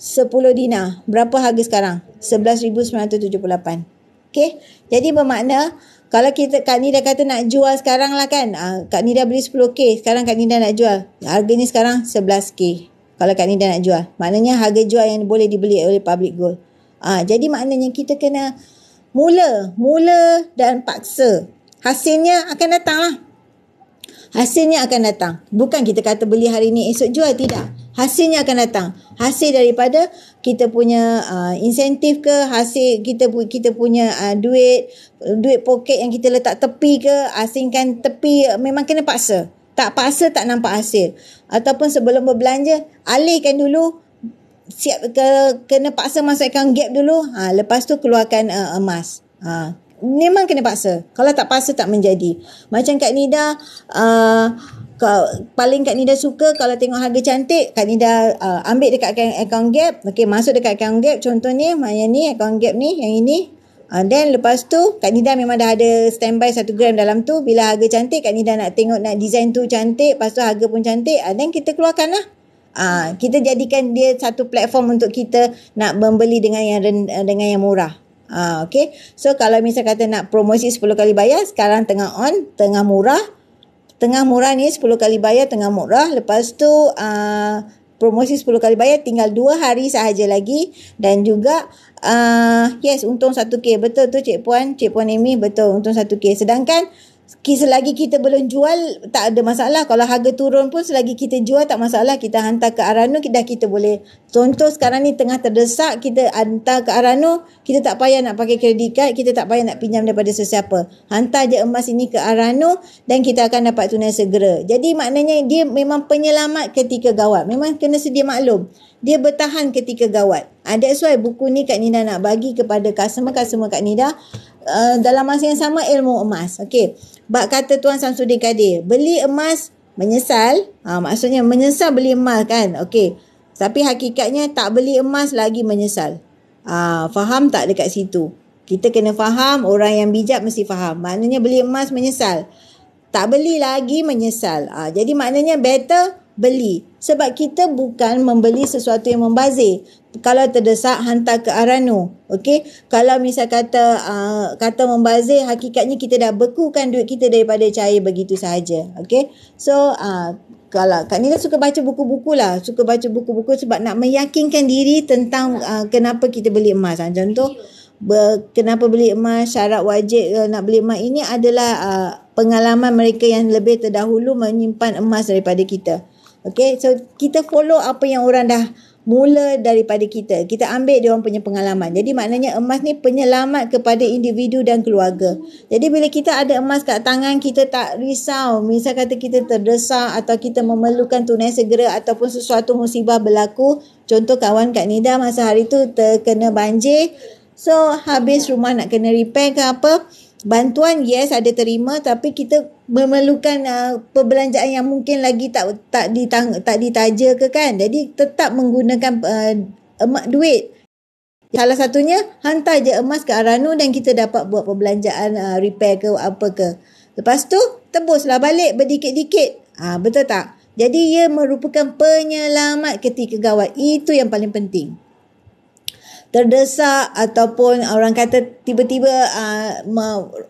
10 dinar, berapa harga sekarang? 11,978. 11,978. Okay. Jadi bermakna kalau kita Kak Nida kata nak jual sekarang lah kan. Uh, Kak Nida beli 10K. Sekarang Kak Nida nak jual. harga ni sekarang 11K. Kalau Kak Nida nak jual. Maknanya harga jual yang boleh dibeli oleh public gold. Uh, jadi maknanya kita kena mula. Mula dan paksa. Hasilnya akan datang lah. Hasilnya akan datang. Bukan kita kata beli hari ini esok jual tidak. Hasilnya akan datang. Hasil daripada kita punya uh, insentif ke, hasil kita kita punya uh, duit duit poket yang kita letak tepi ke, asingkan tepi uh, memang kena paksa. Tak paksa tak nampak hasil. Ataupun sebelum berbelanja alihkan dulu siap ke kena paksa masukkan gap dulu. Ha lepas tu keluarkan uh, emas. Ha memang kena paksa. Kalau tak paksa tak menjadi. Macam Kak Nida uh, paling Kak Nida suka kalau tengok harga cantik Kak Nida uh, ambil dekat account, account gap. Okey masuk dekat account gap Contohnya, ni ni account gap ni yang ini. Uh, then lepas tu Kak Nida memang dah ada standby 1 gram dalam tu. Bila harga cantik Kak Nida nak tengok nak design tu cantik. Lepas harga pun cantik. Uh, then kita keluarkan lah. Uh, kita jadikan dia satu platform untuk kita nak membeli dengan yang dengan yang murah. Ha, okay. So kalau misalnya kata nak promosi 10 kali bayar, sekarang tengah on, tengah murah. Tengah murah ni 10 kali bayar, tengah murah. Lepas tu uh, promosi 10 kali bayar tinggal 2 hari sahaja lagi. Dan juga uh, yes untung 1K. Betul tu Cik Puan, Cik Puan Amy betul untung 1K. Sedangkan Selagi kita belum jual Tak ada masalah Kalau harga turun pun Selagi kita jual Tak masalah Kita hantar ke Aranu kita, Dah kita boleh Contoh sekarang ni tengah terdesak kita hantar ke Arano, kita tak payah nak pakai kredit card, kita tak payah nak pinjam daripada sesiapa. Hantar je emas ini ke Arano dan kita akan dapat tunai segera. Jadi maknanya dia memang penyelamat ketika gawat. Memang kena sedia maklum. Dia bertahan ketika gawat. And ah, that's why buku ni Kak Nida nak bagi kepada customer-customer Kak Nida. Uh, dalam masa yang sama ilmu emas. Okay. Bak kata Tuan Samsudin Kadir. Beli emas menyesal. Ha, maksudnya menyesal beli emas kan. Okay. Tapi hakikatnya tak beli emas lagi menyesal. Ah, faham tak dekat situ? Kita kena faham, orang yang bijak mesti faham. Maknanya beli emas menyesal. Tak beli lagi menyesal. Ah, jadi maknanya better beli. Sebab kita bukan membeli sesuatu yang membazir. Kalau terdesak, hantar ke Aranu. Okay? Kalau misal kata uh, kata membazir, hakikatnya kita dah bekukan duit kita daripada cair begitu sahaja. Okay? So, uh, kalau Kak Nila kan suka baca buku-buku lah. Suka baca buku-buku sebab nak meyakinkan diri tentang ya. uh, kenapa kita beli emas. Ha, Contoh, ber, kenapa beli emas, syarat wajib uh, nak beli emas. Ini adalah uh, pengalaman mereka yang lebih terdahulu menyimpan emas daripada kita. Okay, so kita follow apa yang orang dah mula daripada kita. Kita ambil dia orang punya pengalaman. Jadi maknanya emas ni penyelamat kepada individu dan keluarga. Jadi bila kita ada emas kat tangan kita tak risau. Misal kata kita terdesak atau kita memerlukan tunai segera ataupun sesuatu musibah berlaku. Contoh kawan Kak Nida masa hari tu terkena banjir. So habis rumah nak kena repair ke apa bantuan yes ada terima tapi kita memerlukan uh, perbelanjaan yang mungkin lagi tak tak ditang, tak ditaja ke kan jadi tetap menggunakan uh, emak duit salah satunya hantar je emas ke Aranu dan kita dapat buat perbelanjaan uh, repair ke apa ke lepas tu tebuslah balik berdikit-dikit ah uh, betul tak jadi ia merupakan penyelamat ketika gawat itu yang paling penting terdesak ataupun orang kata tiba-tiba uh,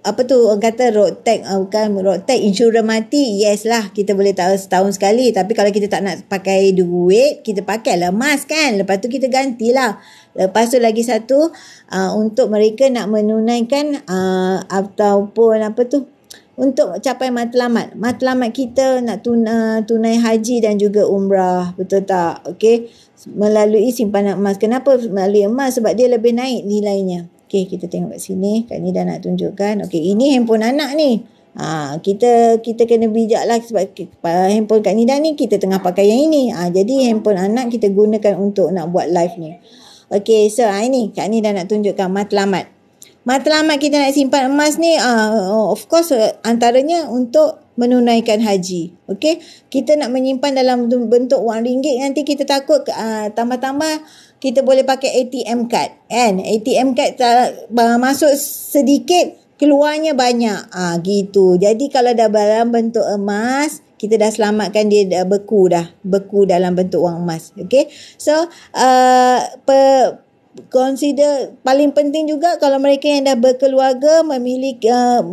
apa tu orang kata road tax uh, bukan road tax insurans mati yes lah kita boleh tahu setahun sekali tapi kalau kita tak nak pakai duit kita pakai lah mas kan lepas tu kita gantilah lepas tu lagi satu uh, untuk mereka nak menunaikan uh, ataupun apa tu untuk capai matlamat. Matlamat kita nak tuna, tunai haji dan juga umrah. Betul tak? Okey. Melalui simpanan emas. Kenapa melalui emas? Sebab dia lebih naik nilainya. Okey, kita tengok kat sini. Kat ni dah nak tunjukkan. Okey, ini handphone anak ni. Ha, kita kita kena bijaklah sebab handphone kat ni dah ni kita tengah pakai yang ini. Ha, jadi handphone anak kita gunakan untuk nak buat live ni. Okey, so ha, ini kat ni dah nak tunjukkan matlamat matlamat kita nak simpan emas ni uh, of course uh, antaranya untuk menunaikan haji okey kita nak menyimpan dalam bentuk wang ringgit nanti kita takut uh, tambah-tambah kita boleh pakai ATM card kan ATM card uh, masuk sedikit keluarnya banyak ah uh, gitu jadi kalau dah dalam bentuk emas kita dah selamatkan dia dah beku dah beku dalam bentuk wang emas Okay, so uh, consider paling penting juga kalau mereka yang dah berkeluarga memiliki uh,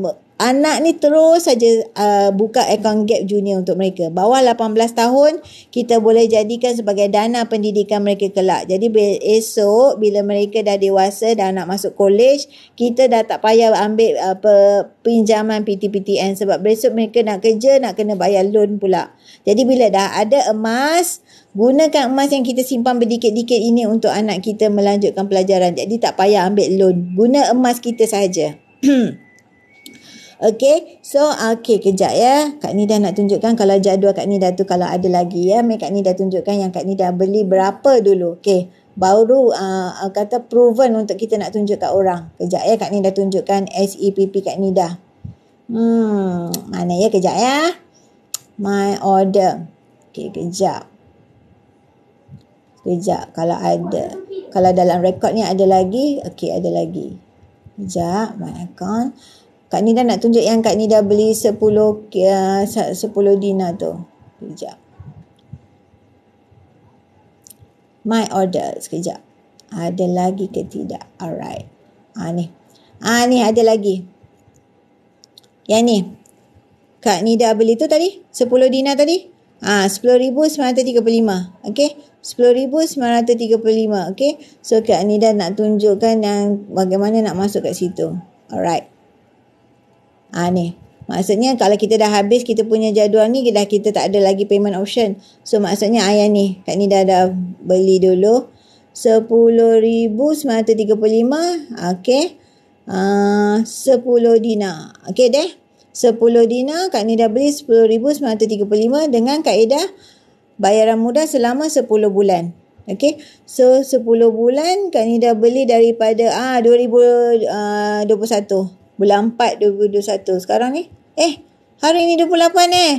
anak ni terus saja uh, buka akaun gap junior untuk mereka. Bawah 18 tahun kita boleh jadikan sebagai dana pendidikan mereka kelak. Jadi esok bila mereka dah dewasa dan nak masuk kolej kita dah tak payah ambil apa uh, pinjaman PTPTN sebab besok mereka nak kerja nak kena bayar loan pula. Jadi bila dah ada emas, Gunakan emas yang kita simpan berdikit-dikit ini untuk anak kita melanjutkan pelajaran. Jadi tak payah ambil loan. Guna emas kita saja. okay. So, okay. Kejap ya. Kak Ni dah nak tunjukkan kalau jadual Kak Ni dah tu kalau ada lagi ya. Mek Kak Ni dah tunjukkan yang Kak Ni dah beli berapa dulu. Okay. Baru uh, kata proven untuk kita nak tunjuk kat orang. Kejap ya. Kak Ni dah tunjukkan SEPP Kak Ni dah. Hmm. Mana ya? Kejap ya. My order. Okay. Kejap. Sekejap kalau ada Kalau dalam rekod ni ada lagi Okay ada lagi Sekejap my account Kak Nida nak tunjuk yang Kak Nida beli 10, 10 ya, dina tu Sekejap My order Sekejap Ada lagi ke tidak Alright Ha ni Ha ni ada lagi Yang ni Kak Nida beli tu tadi 10 dina tadi Ah ha, 10,935. okey. 10,935. Okay. So, Kak Anida nak tunjukkan yang bagaimana nak masuk kat situ. Alright. Ha, ni. Maksudnya, kalau kita dah habis kita punya jadual ni, dah kita tak ada lagi payment option. So, maksudnya ayah ni. Kak Anida dah beli dulu. 10,935. Okay. Uh, 10 dina. Okay deh. 10 dina, Kak Anida beli 10,935 dengan kaedah 10,935 bayaran mudah selama 10 bulan. Okay. So 10 bulan Kani dah beli daripada ah 2021. Ah, bulan 4 2021 sekarang ni. Eh hari ni 28 eh.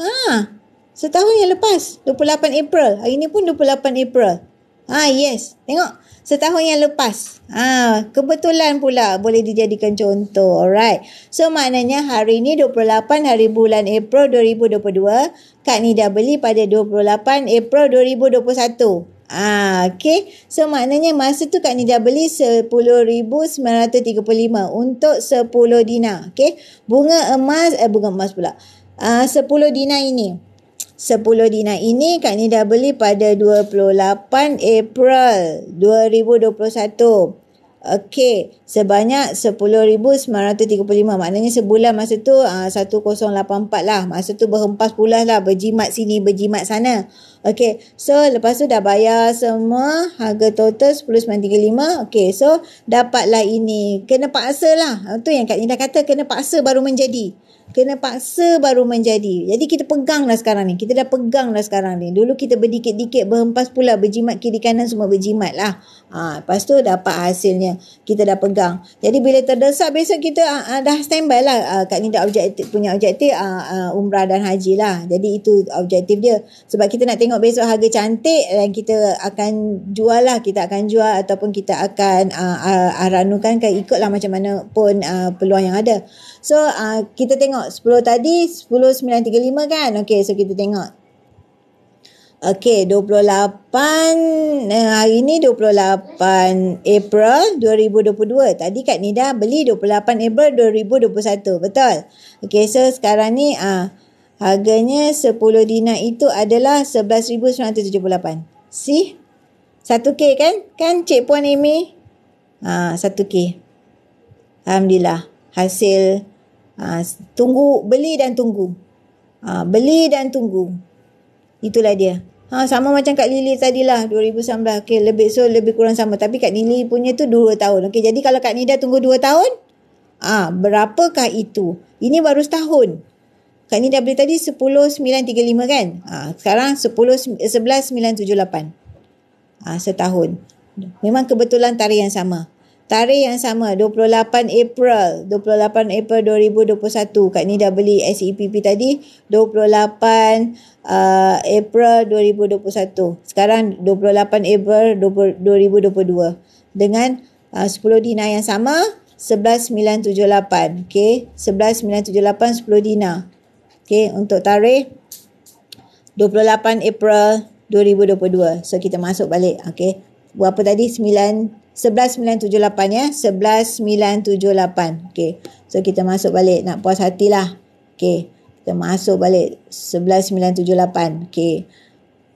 Ha. Setahun yang lepas 28 April. Hari ni pun 28 April. Ha yes. Tengok setahun yang lepas. Ha, kebetulan pula boleh dijadikan contoh. Alright. So maknanya hari ini 28 hari bulan April 2022. Kak ni dah beli pada 28 April 2021. Ah, okay. So maknanya masa tu Kak Nida beli RM10,935 untuk 10 dina. Okay. Bunga emas, eh bunga emas pula. Ah, 10 dina ini. 10 dina ini Kak Ni dah beli pada 28 April 2021. Okey, sebanyak 10,935. Maknanya sebulan masa tu uh, ah, 1,084 lah. Masa tu berhempas pula lah. Berjimat sini, berjimat sana. Okey, so lepas tu dah bayar semua harga total 10,935. Okey, so dapatlah ini. Kena paksa lah. Itu ah, yang Kak Ni kata kena paksa baru menjadi kena paksa baru menjadi. Jadi kita peganglah sekarang ni. Kita dah peganglah sekarang ni. Dulu kita berdikit-dikit, berhempas pula, berjimat kiri kanan semua berjimat lah. Ha, lepas tu dapat hasilnya kita dah pegang. Jadi bila terdesak besok kita uh, dah standby lah uh, ah, Kak Nida objektif, punya objektif uh, uh, umrah dan haji lah. Jadi itu objektif dia. Sebab kita nak tengok besok harga cantik dan kita akan jual lah. Kita akan jual ataupun kita akan uh, uh, aranukan ikut lah macam mana pun uh, peluang yang ada. So uh, kita tengok 10 tadi 10.935 kan. Okay so kita tengok Okey, 28 uh, eh, hari ni 28 April 2022. Tadi Kak Nida beli 28 April 2021. Betul. Okey, so sekarang ni ah uh, harganya 10 dina itu adalah 11,978. See? 1K kan? Kan Cik Puan Amy? Ah, uh, 1K. Alhamdulillah. Hasil uh, tunggu, beli dan tunggu. Uh, beli dan tunggu. Itulah dia. Ha, sama macam Kak Lily lah 2019. Okay, lebih, so lebih kurang sama. Tapi Kak Lily punya tu 2 tahun. Okay, jadi kalau Kak Nida tunggu 2 tahun, ah ha, berapakah itu? Ini baru setahun. Kak Nida beli tadi 10,935 kan? Ah ha, sekarang 10, 11, 9, 7, Ha, setahun. Memang kebetulan tarikh yang sama. Tarikh yang sama 28 April 28 April 2021 Kak Nida beli SEPP tadi 28 uh, April 2021. Sekarang 28 April 20, 2022. Dengan uh, 10 dina yang sama, 11978. Okay, 11978 10 dina. Okay, untuk tarikh 28 April 2022. So, kita masuk balik. Okay, berapa tadi? 9... 11978 ya 11978 Okay, so kita masuk balik nak puas hatilah Okay. Kita masuk balik 11978. Okay.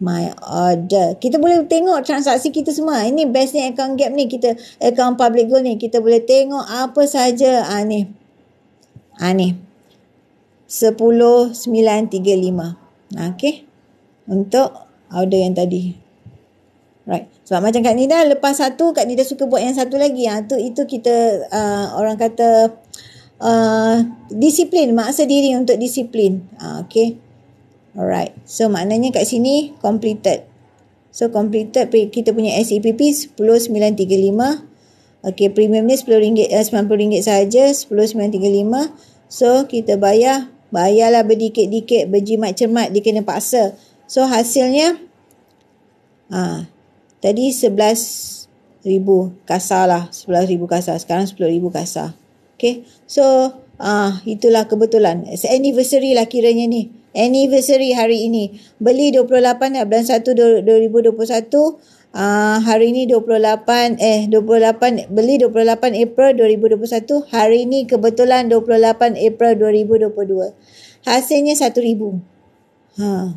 My order. Kita boleh tengok transaksi kita semua. Ini best ni account gap ni. Kita account public goal ni. Kita boleh tengok apa sahaja. Ha, ah, ni. Ha, ni. 10935. Okay. Untuk order yang tadi. Right. Sebab macam Kak Nida lepas satu, Kak Nida suka buat yang satu lagi. Ha, tu, itu kita uh, orang kata uh, disiplin maksa diri untuk disiplin uh, okay alright so maknanya kat sini completed so completed kita punya e SEPP 10935 okay premium ni RM10 uh, RM90 saja 10935 so kita bayar bayarlah berdikit-dikit berjimat cermat dia kena paksa so hasilnya ha, tadi 11 ribu kasar lah 11 ribu kasar sekarang 10 ribu kasar Okay. So, uh, itulah kebetulan. It's anniversary lah kiranya ni. Anniversary hari ini. Beli 28 eh, bulan 1 2021. Uh, hari ni 28 eh 28 beli 28 April 2021 hari ni kebetulan 28 April 2022 hasilnya 1000 ha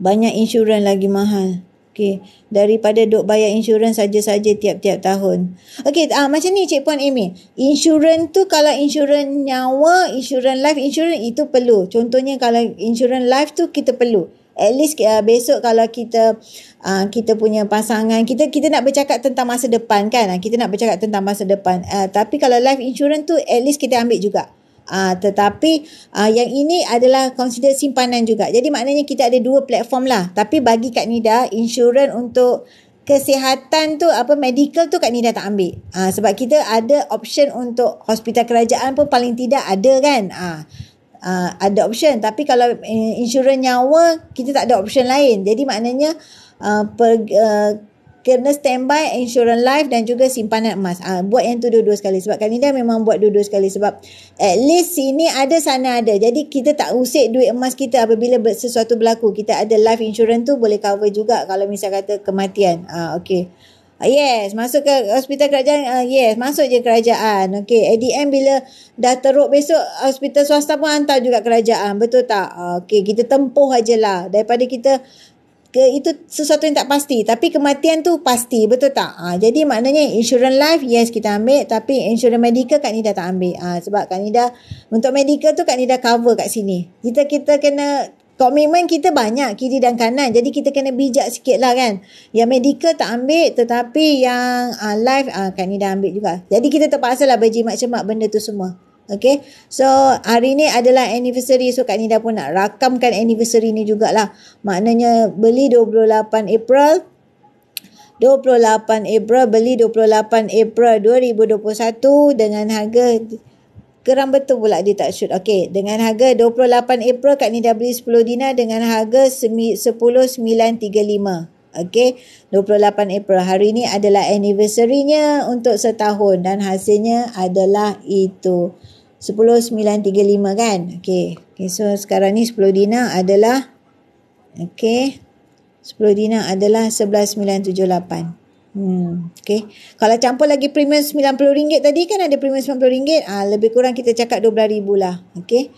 banyak insurans lagi mahal Okay. Daripada duk bayar insurans saja-saja tiap-tiap tahun. Okay. Uh, ah, macam ni Cik Puan Amy. Insurans tu kalau insurans nyawa, insurans life, insurans itu perlu. Contohnya kalau insurans life tu kita perlu. At least uh, besok kalau kita uh, kita punya pasangan kita kita nak bercakap tentang masa depan kan kita nak bercakap tentang masa depan uh, tapi kalau life insurance tu at least kita ambil juga Uh, tetapi uh, yang ini adalah consider simpanan juga. Jadi maknanya kita ada dua platform lah. Tapi bagi Kak Nida, insurans untuk kesihatan tu apa medical tu Kak Nida tak ambil. Uh, sebab kita ada option untuk hospital kerajaan pun paling tidak ada kan. Uh, uh, ada option. Tapi kalau uh, eh, insurans nyawa, kita tak ada option lain. Jadi maknanya uh, per, uh, kena standby insurance life dan juga simpanan emas. Ah ha, buat yang tu dua-dua sekali sebab kami dia memang buat dua-dua sekali sebab at least sini ada sana ada. Jadi kita tak usik duit emas kita apabila sesuatu berlaku. Kita ada life insurance tu boleh cover juga kalau misal kata kematian. Ah ha, okey. Ah, yes, masuk ke hospital kerajaan. Uh, yes, masuk je kerajaan. Okay, at the end bila dah teruk besok, hospital swasta pun hantar juga kerajaan. Betul tak? Uh, ah, okay, kita tempuh aje lah. Daripada kita ke, itu sesuatu yang tak pasti tapi kematian tu pasti betul tak ha, jadi maknanya insurans life yes kita ambil tapi insurans medical Kak Nida tak ambil ha, sebab Kak Nida untuk medical tu Kak Nida cover kat sini kita kita kena komitmen kita banyak kiri dan kanan jadi kita kena bijak sikit lah kan yang medical tak ambil tetapi yang uh, life uh, Kak Nida ambil juga jadi kita terpaksa lah berjimat cemak benda tu semua Okay. So hari ni adalah anniversary. So Kak Nida pun nak rakamkan anniversary ni jugalah. Maknanya beli 28 April. 28 April beli 28 April 2021 dengan harga keram betul pula dia tak shoot. Okay. Dengan harga 28 April Kak Nida beli 10 dina dengan harga 10.935. Okay, 28 April hari ini adalah anniversary-nya untuk setahun dan hasilnya adalah itu. 10.935 kan? Okay. okay. So sekarang ni 10 dina adalah Okay. 10 dina adalah 11.978. Hmm, okay. Kalau campur lagi premium RM90 tadi kan ada premium RM90. Ah, lebih kurang kita cakap RM12,000 lah. Okay.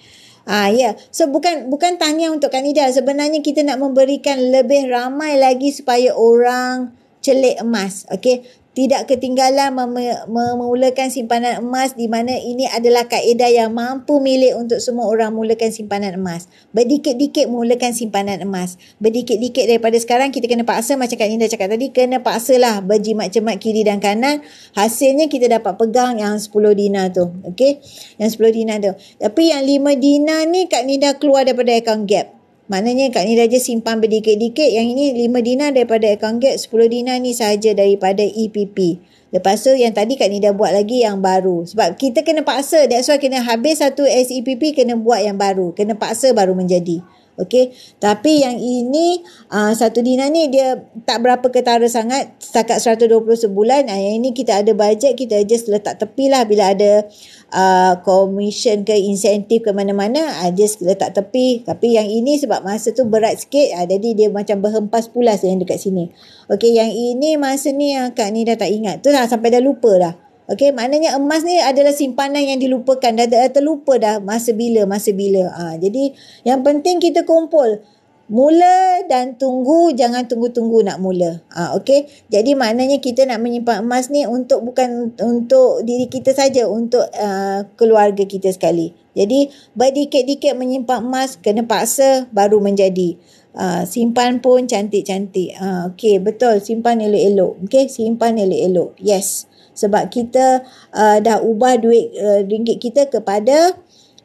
Ah ya. Yeah. So bukan bukan tanya untuk Kanida Sebenarnya kita nak memberikan lebih ramai lagi supaya orang celik emas. Okay tidak ketinggalan mem- memulakan simpanan emas di mana ini adalah kaedah yang mampu milik untuk semua orang mulakan simpanan emas. Berdikit-dikit mulakan simpanan emas. Berdikit-dikit daripada sekarang kita kena paksa macam Kak Linda cakap tadi, kena paksalah berjimat-jimat kiri dan kanan. Hasilnya kita dapat pegang yang 10 dina tu. Okay? Yang 10 dina tu. Tapi yang 5 dina ni Kak Linda keluar daripada account gap. Maknanya kat ni dah je simpan berdikit-dikit. Yang ini 5 dina daripada akaun get. 10 dinar ni saja daripada EPP. Lepas tu yang tadi Kak dah buat lagi yang baru. Sebab kita kena paksa. That's why kena habis satu SEPP kena buat yang baru. Kena paksa baru menjadi. Okey, tapi yang ini uh, satu dina ni dia tak berapa ketara sangat setakat 120 sebulan. Uh, yang ini kita ada bajet kita just letak tepi lah bila ada uh, commission ke insentif ke mana-mana uh, just letak tepi. Tapi yang ini sebab masa tu berat sikit uh, jadi dia macam berhempas pulas yang dekat sini. Okey, yang ini masa ni uh, Kak ni dah tak ingat tu lah sampai dah lupa dah. Okay, maknanya emas ni adalah simpanan yang dilupakan. Dah, dah terlupa dah masa bila, masa bila. Ha, jadi yang penting kita kumpul. Mula dan tunggu, jangan tunggu-tunggu nak mula. Ha, Okey, jadi maknanya kita nak menyimpan emas ni untuk bukan untuk diri kita saja, untuk uh, keluarga kita sekali. Jadi berdikit-dikit menyimpan emas, kena paksa baru menjadi. Uh, simpan pun cantik-cantik. Uh, ha, okay, betul. Simpan elok-elok. Okay, simpan elok-elok. Yes sebab kita uh, dah ubah duit uh, ringgit kita kepada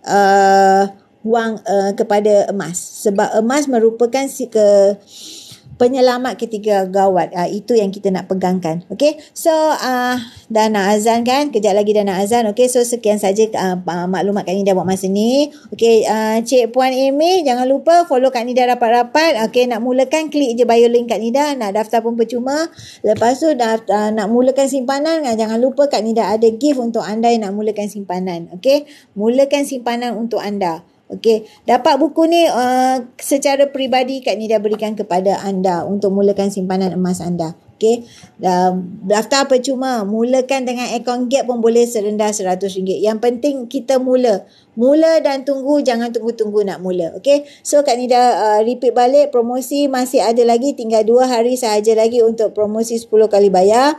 uh, wang uh, kepada emas sebab emas merupakan si ke uh, penyelamat ketika gawat uh, itu yang kita nak pegangkan okey so uh, ah, dah nak azan kan kejap lagi dah nak azan okey so sekian saja uh, maklumat Kak Nida buat masa ni okey uh, cik puan Amy jangan lupa follow Kak Nida rapat-rapat okey nak mulakan klik je bio link Kak Nida nak daftar pun percuma lepas tu daftar, uh, nak mulakan simpanan jangan lupa Kak Nida ada gift untuk anda yang nak mulakan simpanan okey mulakan simpanan untuk anda Okey, dapat buku ni uh, secara peribadi Kak Nida berikan kepada anda untuk mulakan simpanan emas anda. Okey, dah daftar percuma, mulakan dengan account gap pun boleh serendah RM100. Yang penting kita mula. Mula dan tunggu, jangan tunggu-tunggu nak mula. Okey, so Kak Nida uh, repeat balik promosi masih ada lagi tinggal 2 hari sahaja lagi untuk promosi 10 kali bayar.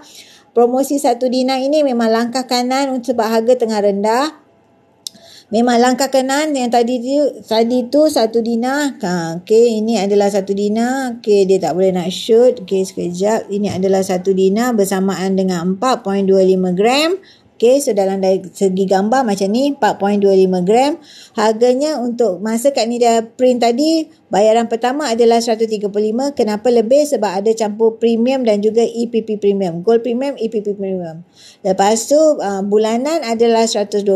Promosi satu dina ini memang langkah kanan untuk sebab harga tengah rendah. Memang langkah kanan yang tadi tu, tadi tu satu dina. Ha, okay, ini adalah satu dina. Okay, dia tak boleh nak shoot. Okay, sekejap. Ini adalah satu dina bersamaan dengan 4.25 gram. Okay, so dalam dari segi gambar macam ni 4.25 gram. Harganya untuk masa kat ni dah print tadi bayaran pertama adalah 135. Kenapa lebih? Sebab ada campur premium dan juga EPP premium. Gold premium, EPP premium. Lepas tu uh, bulanan adalah 120.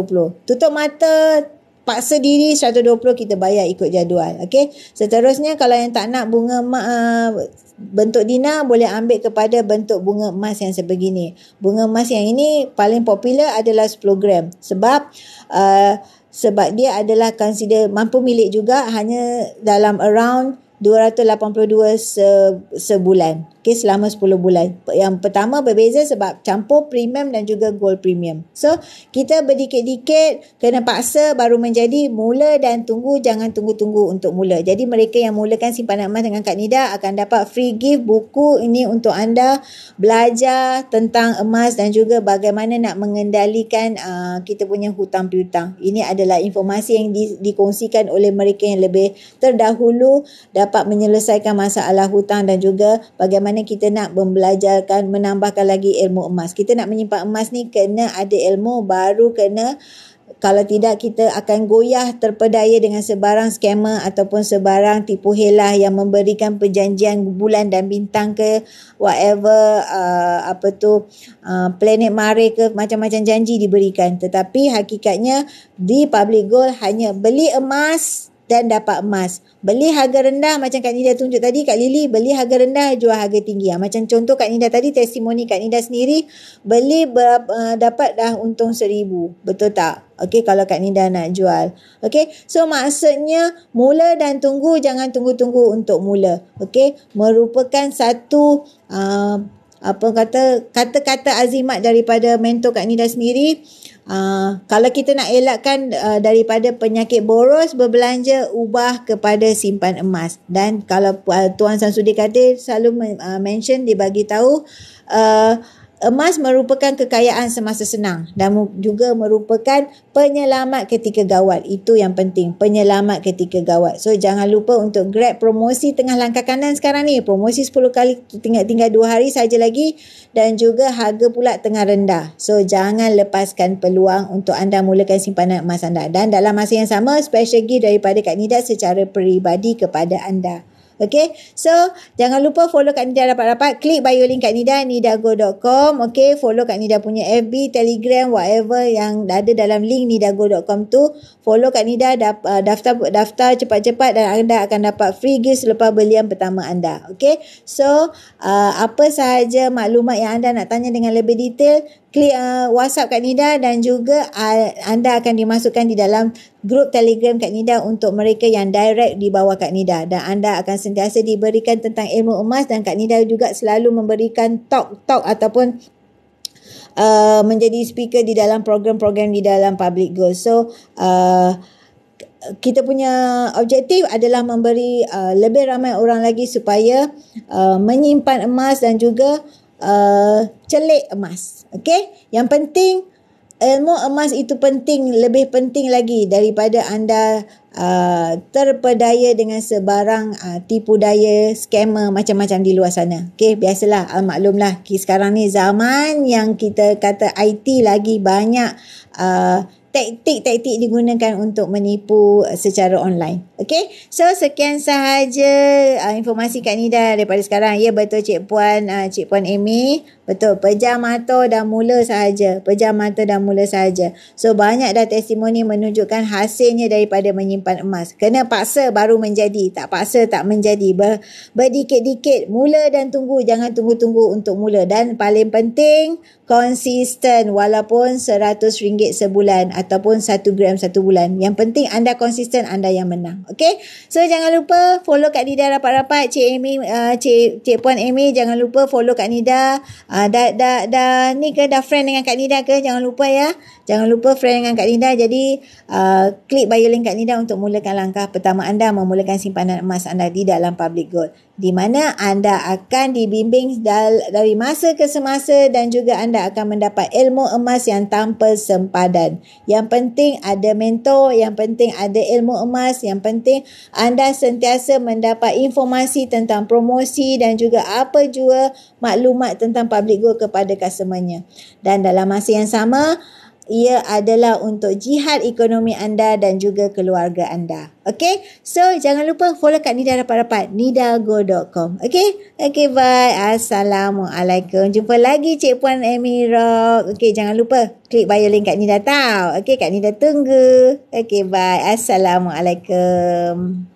Tutup mata paksa diri 120 kita bayar ikut jadual okey seterusnya kalau yang tak nak bunga uh, bentuk dina boleh ambil kepada bentuk bunga emas yang sebegini bunga emas yang ini paling popular adalah 10 gram sebab uh, sebab dia adalah consider mampu milik juga hanya dalam around 282 se, sebulan okay, selama 10 bulan. Yang pertama berbeza sebab campur premium dan juga gold premium. So, kita berdikit-dikit, kena paksa baru menjadi mula dan tunggu, jangan tunggu-tunggu untuk mula. Jadi, mereka yang mulakan simpanan emas dengan Kak Nida akan dapat free gift buku ini untuk anda belajar tentang emas dan juga bagaimana nak mengendalikan uh, kita punya hutang piutang. Ini adalah informasi yang di, dikongsikan oleh mereka yang lebih terdahulu dapat menyelesaikan masalah hutang dan juga bagaimana mana kita nak membelajarkan menambahkan lagi ilmu emas. Kita nak menyimpan emas ni kena ada ilmu baru kena kalau tidak kita akan goyah terpedaya dengan sebarang skema ataupun sebarang tipu helah yang memberikan perjanjian bulan dan bintang ke whatever uh, apa tu uh, planet mare ke macam-macam janji diberikan tetapi hakikatnya di public gold hanya beli emas dan dapat emas. Beli harga rendah macam Kak Nida tunjuk tadi, Kak Lili beli harga rendah jual harga tinggi. Ha, macam contoh Kak Nida tadi, testimoni Kak Nida sendiri beli ber, uh, eh, dapat dah untung seribu. Betul tak? Okey kalau Kak Nida nak jual. Okey so maksudnya mula dan tunggu jangan tunggu-tunggu untuk mula. Okey merupakan satu uh, apa kata kata-kata azimat daripada mentor Kak Nida sendiri Uh, kalau kita nak elakkan uh, daripada penyakit boros berbelanja ubah kepada simpan emas dan kalau uh, tuan Sansudi kata selalu uh, mention dia bagi tahu uh, Emas merupakan kekayaan semasa senang dan juga merupakan penyelamat ketika gawat. Itu yang penting, penyelamat ketika gawat. So jangan lupa untuk grab promosi tengah langkah kanan sekarang ni. Promosi 10 kali tinggal tinggal 2 hari saja lagi dan juga harga pula tengah rendah. So jangan lepaskan peluang untuk anda mulakan simpanan emas anda. Dan dalam masa yang sama, special gift daripada Kak Nida secara peribadi kepada anda. Okay So Jangan lupa follow Kak Nida dapat-dapat Klik bio link Kak Nida Nidago.com Okay Follow Kak Nida punya FB Telegram Whatever yang ada dalam link Nidago.com tu Follow Kak Nida uh, Daftar daftar cepat-cepat Dan anda akan dapat free gift Selepas belian pertama anda Okay So uh, Apa sahaja maklumat yang anda nak tanya dengan lebih detail clear uh, WhatsApp Kak Nida dan juga uh, anda akan dimasukkan di dalam grup Telegram Kak Nida untuk mereka yang direct di bawah Kak Nida dan anda akan sentiasa diberikan tentang ilmu emas dan Kak Nida juga selalu memberikan talk-talk ataupun uh, menjadi speaker di dalam program-program di dalam Public Go. So uh, kita punya objektif adalah memberi uh, lebih ramai orang lagi supaya uh, menyimpan emas dan juga uh, uh, celik emas. Okay? Yang penting, ilmu emas itu penting, lebih penting lagi daripada anda uh, terpedaya dengan sebarang uh, tipu daya, skema macam-macam di luar sana. Okay? Biasalah, uh, maklumlah. Sekarang ni zaman yang kita kata IT lagi banyak uh, taktik-taktik digunakan untuk menipu eh, secara online. Okay? So, sekian sahaja uh, informasi Kak Nida daripada sekarang. Ya, betul Cik Puan, uh, Cik Puan Amy. Betul, pejam mata dah mula sahaja. Pejam mata dah mula sahaja. So, banyak dah testimoni menunjukkan hasilnya daripada menyimpan emas. Kena paksa baru menjadi. Tak paksa, tak menjadi. Ber, berdikit-dikit. Mula dan tunggu. Jangan tunggu-tunggu untuk mula. Dan paling penting, konsisten walaupun seratus ringgit sebulan ataupun satu gram satu bulan. Yang penting anda konsisten, anda yang menang. Okay? So jangan lupa follow Kak Nida rapat-rapat. Cik Amy, uh, Cik, Cik Puan Amy jangan lupa follow Kak Nida. Uh, dah, dah, dah, ni ke dah friend dengan Kak Nida ke? Jangan lupa ya. Jangan lupa friend dengan Kak Linda. Jadi uh, klik bio link Kak Linda untuk mulakan langkah pertama anda memulakan simpanan emas anda di dalam public gold. Di mana anda akan dibimbing dal- dari masa ke semasa dan juga anda akan mendapat ilmu emas yang tanpa sempadan. Yang penting ada mentor, yang penting ada ilmu emas, yang penting anda sentiasa mendapat informasi tentang promosi dan juga apa jua maklumat tentang public gold kepada customernya. Dan dalam masa yang sama, ia adalah untuk jihad ekonomi anda dan juga keluarga anda. Okay? So, jangan lupa follow kat Nida Rapat-Rapat. NidaGo.com Okay? Okay, bye. Assalamualaikum. Jumpa lagi Cik Puan Amy Rock. Okay, jangan lupa klik bio link kat Nida tau. Okay, kat Nida tunggu. Okay, bye. Assalamualaikum.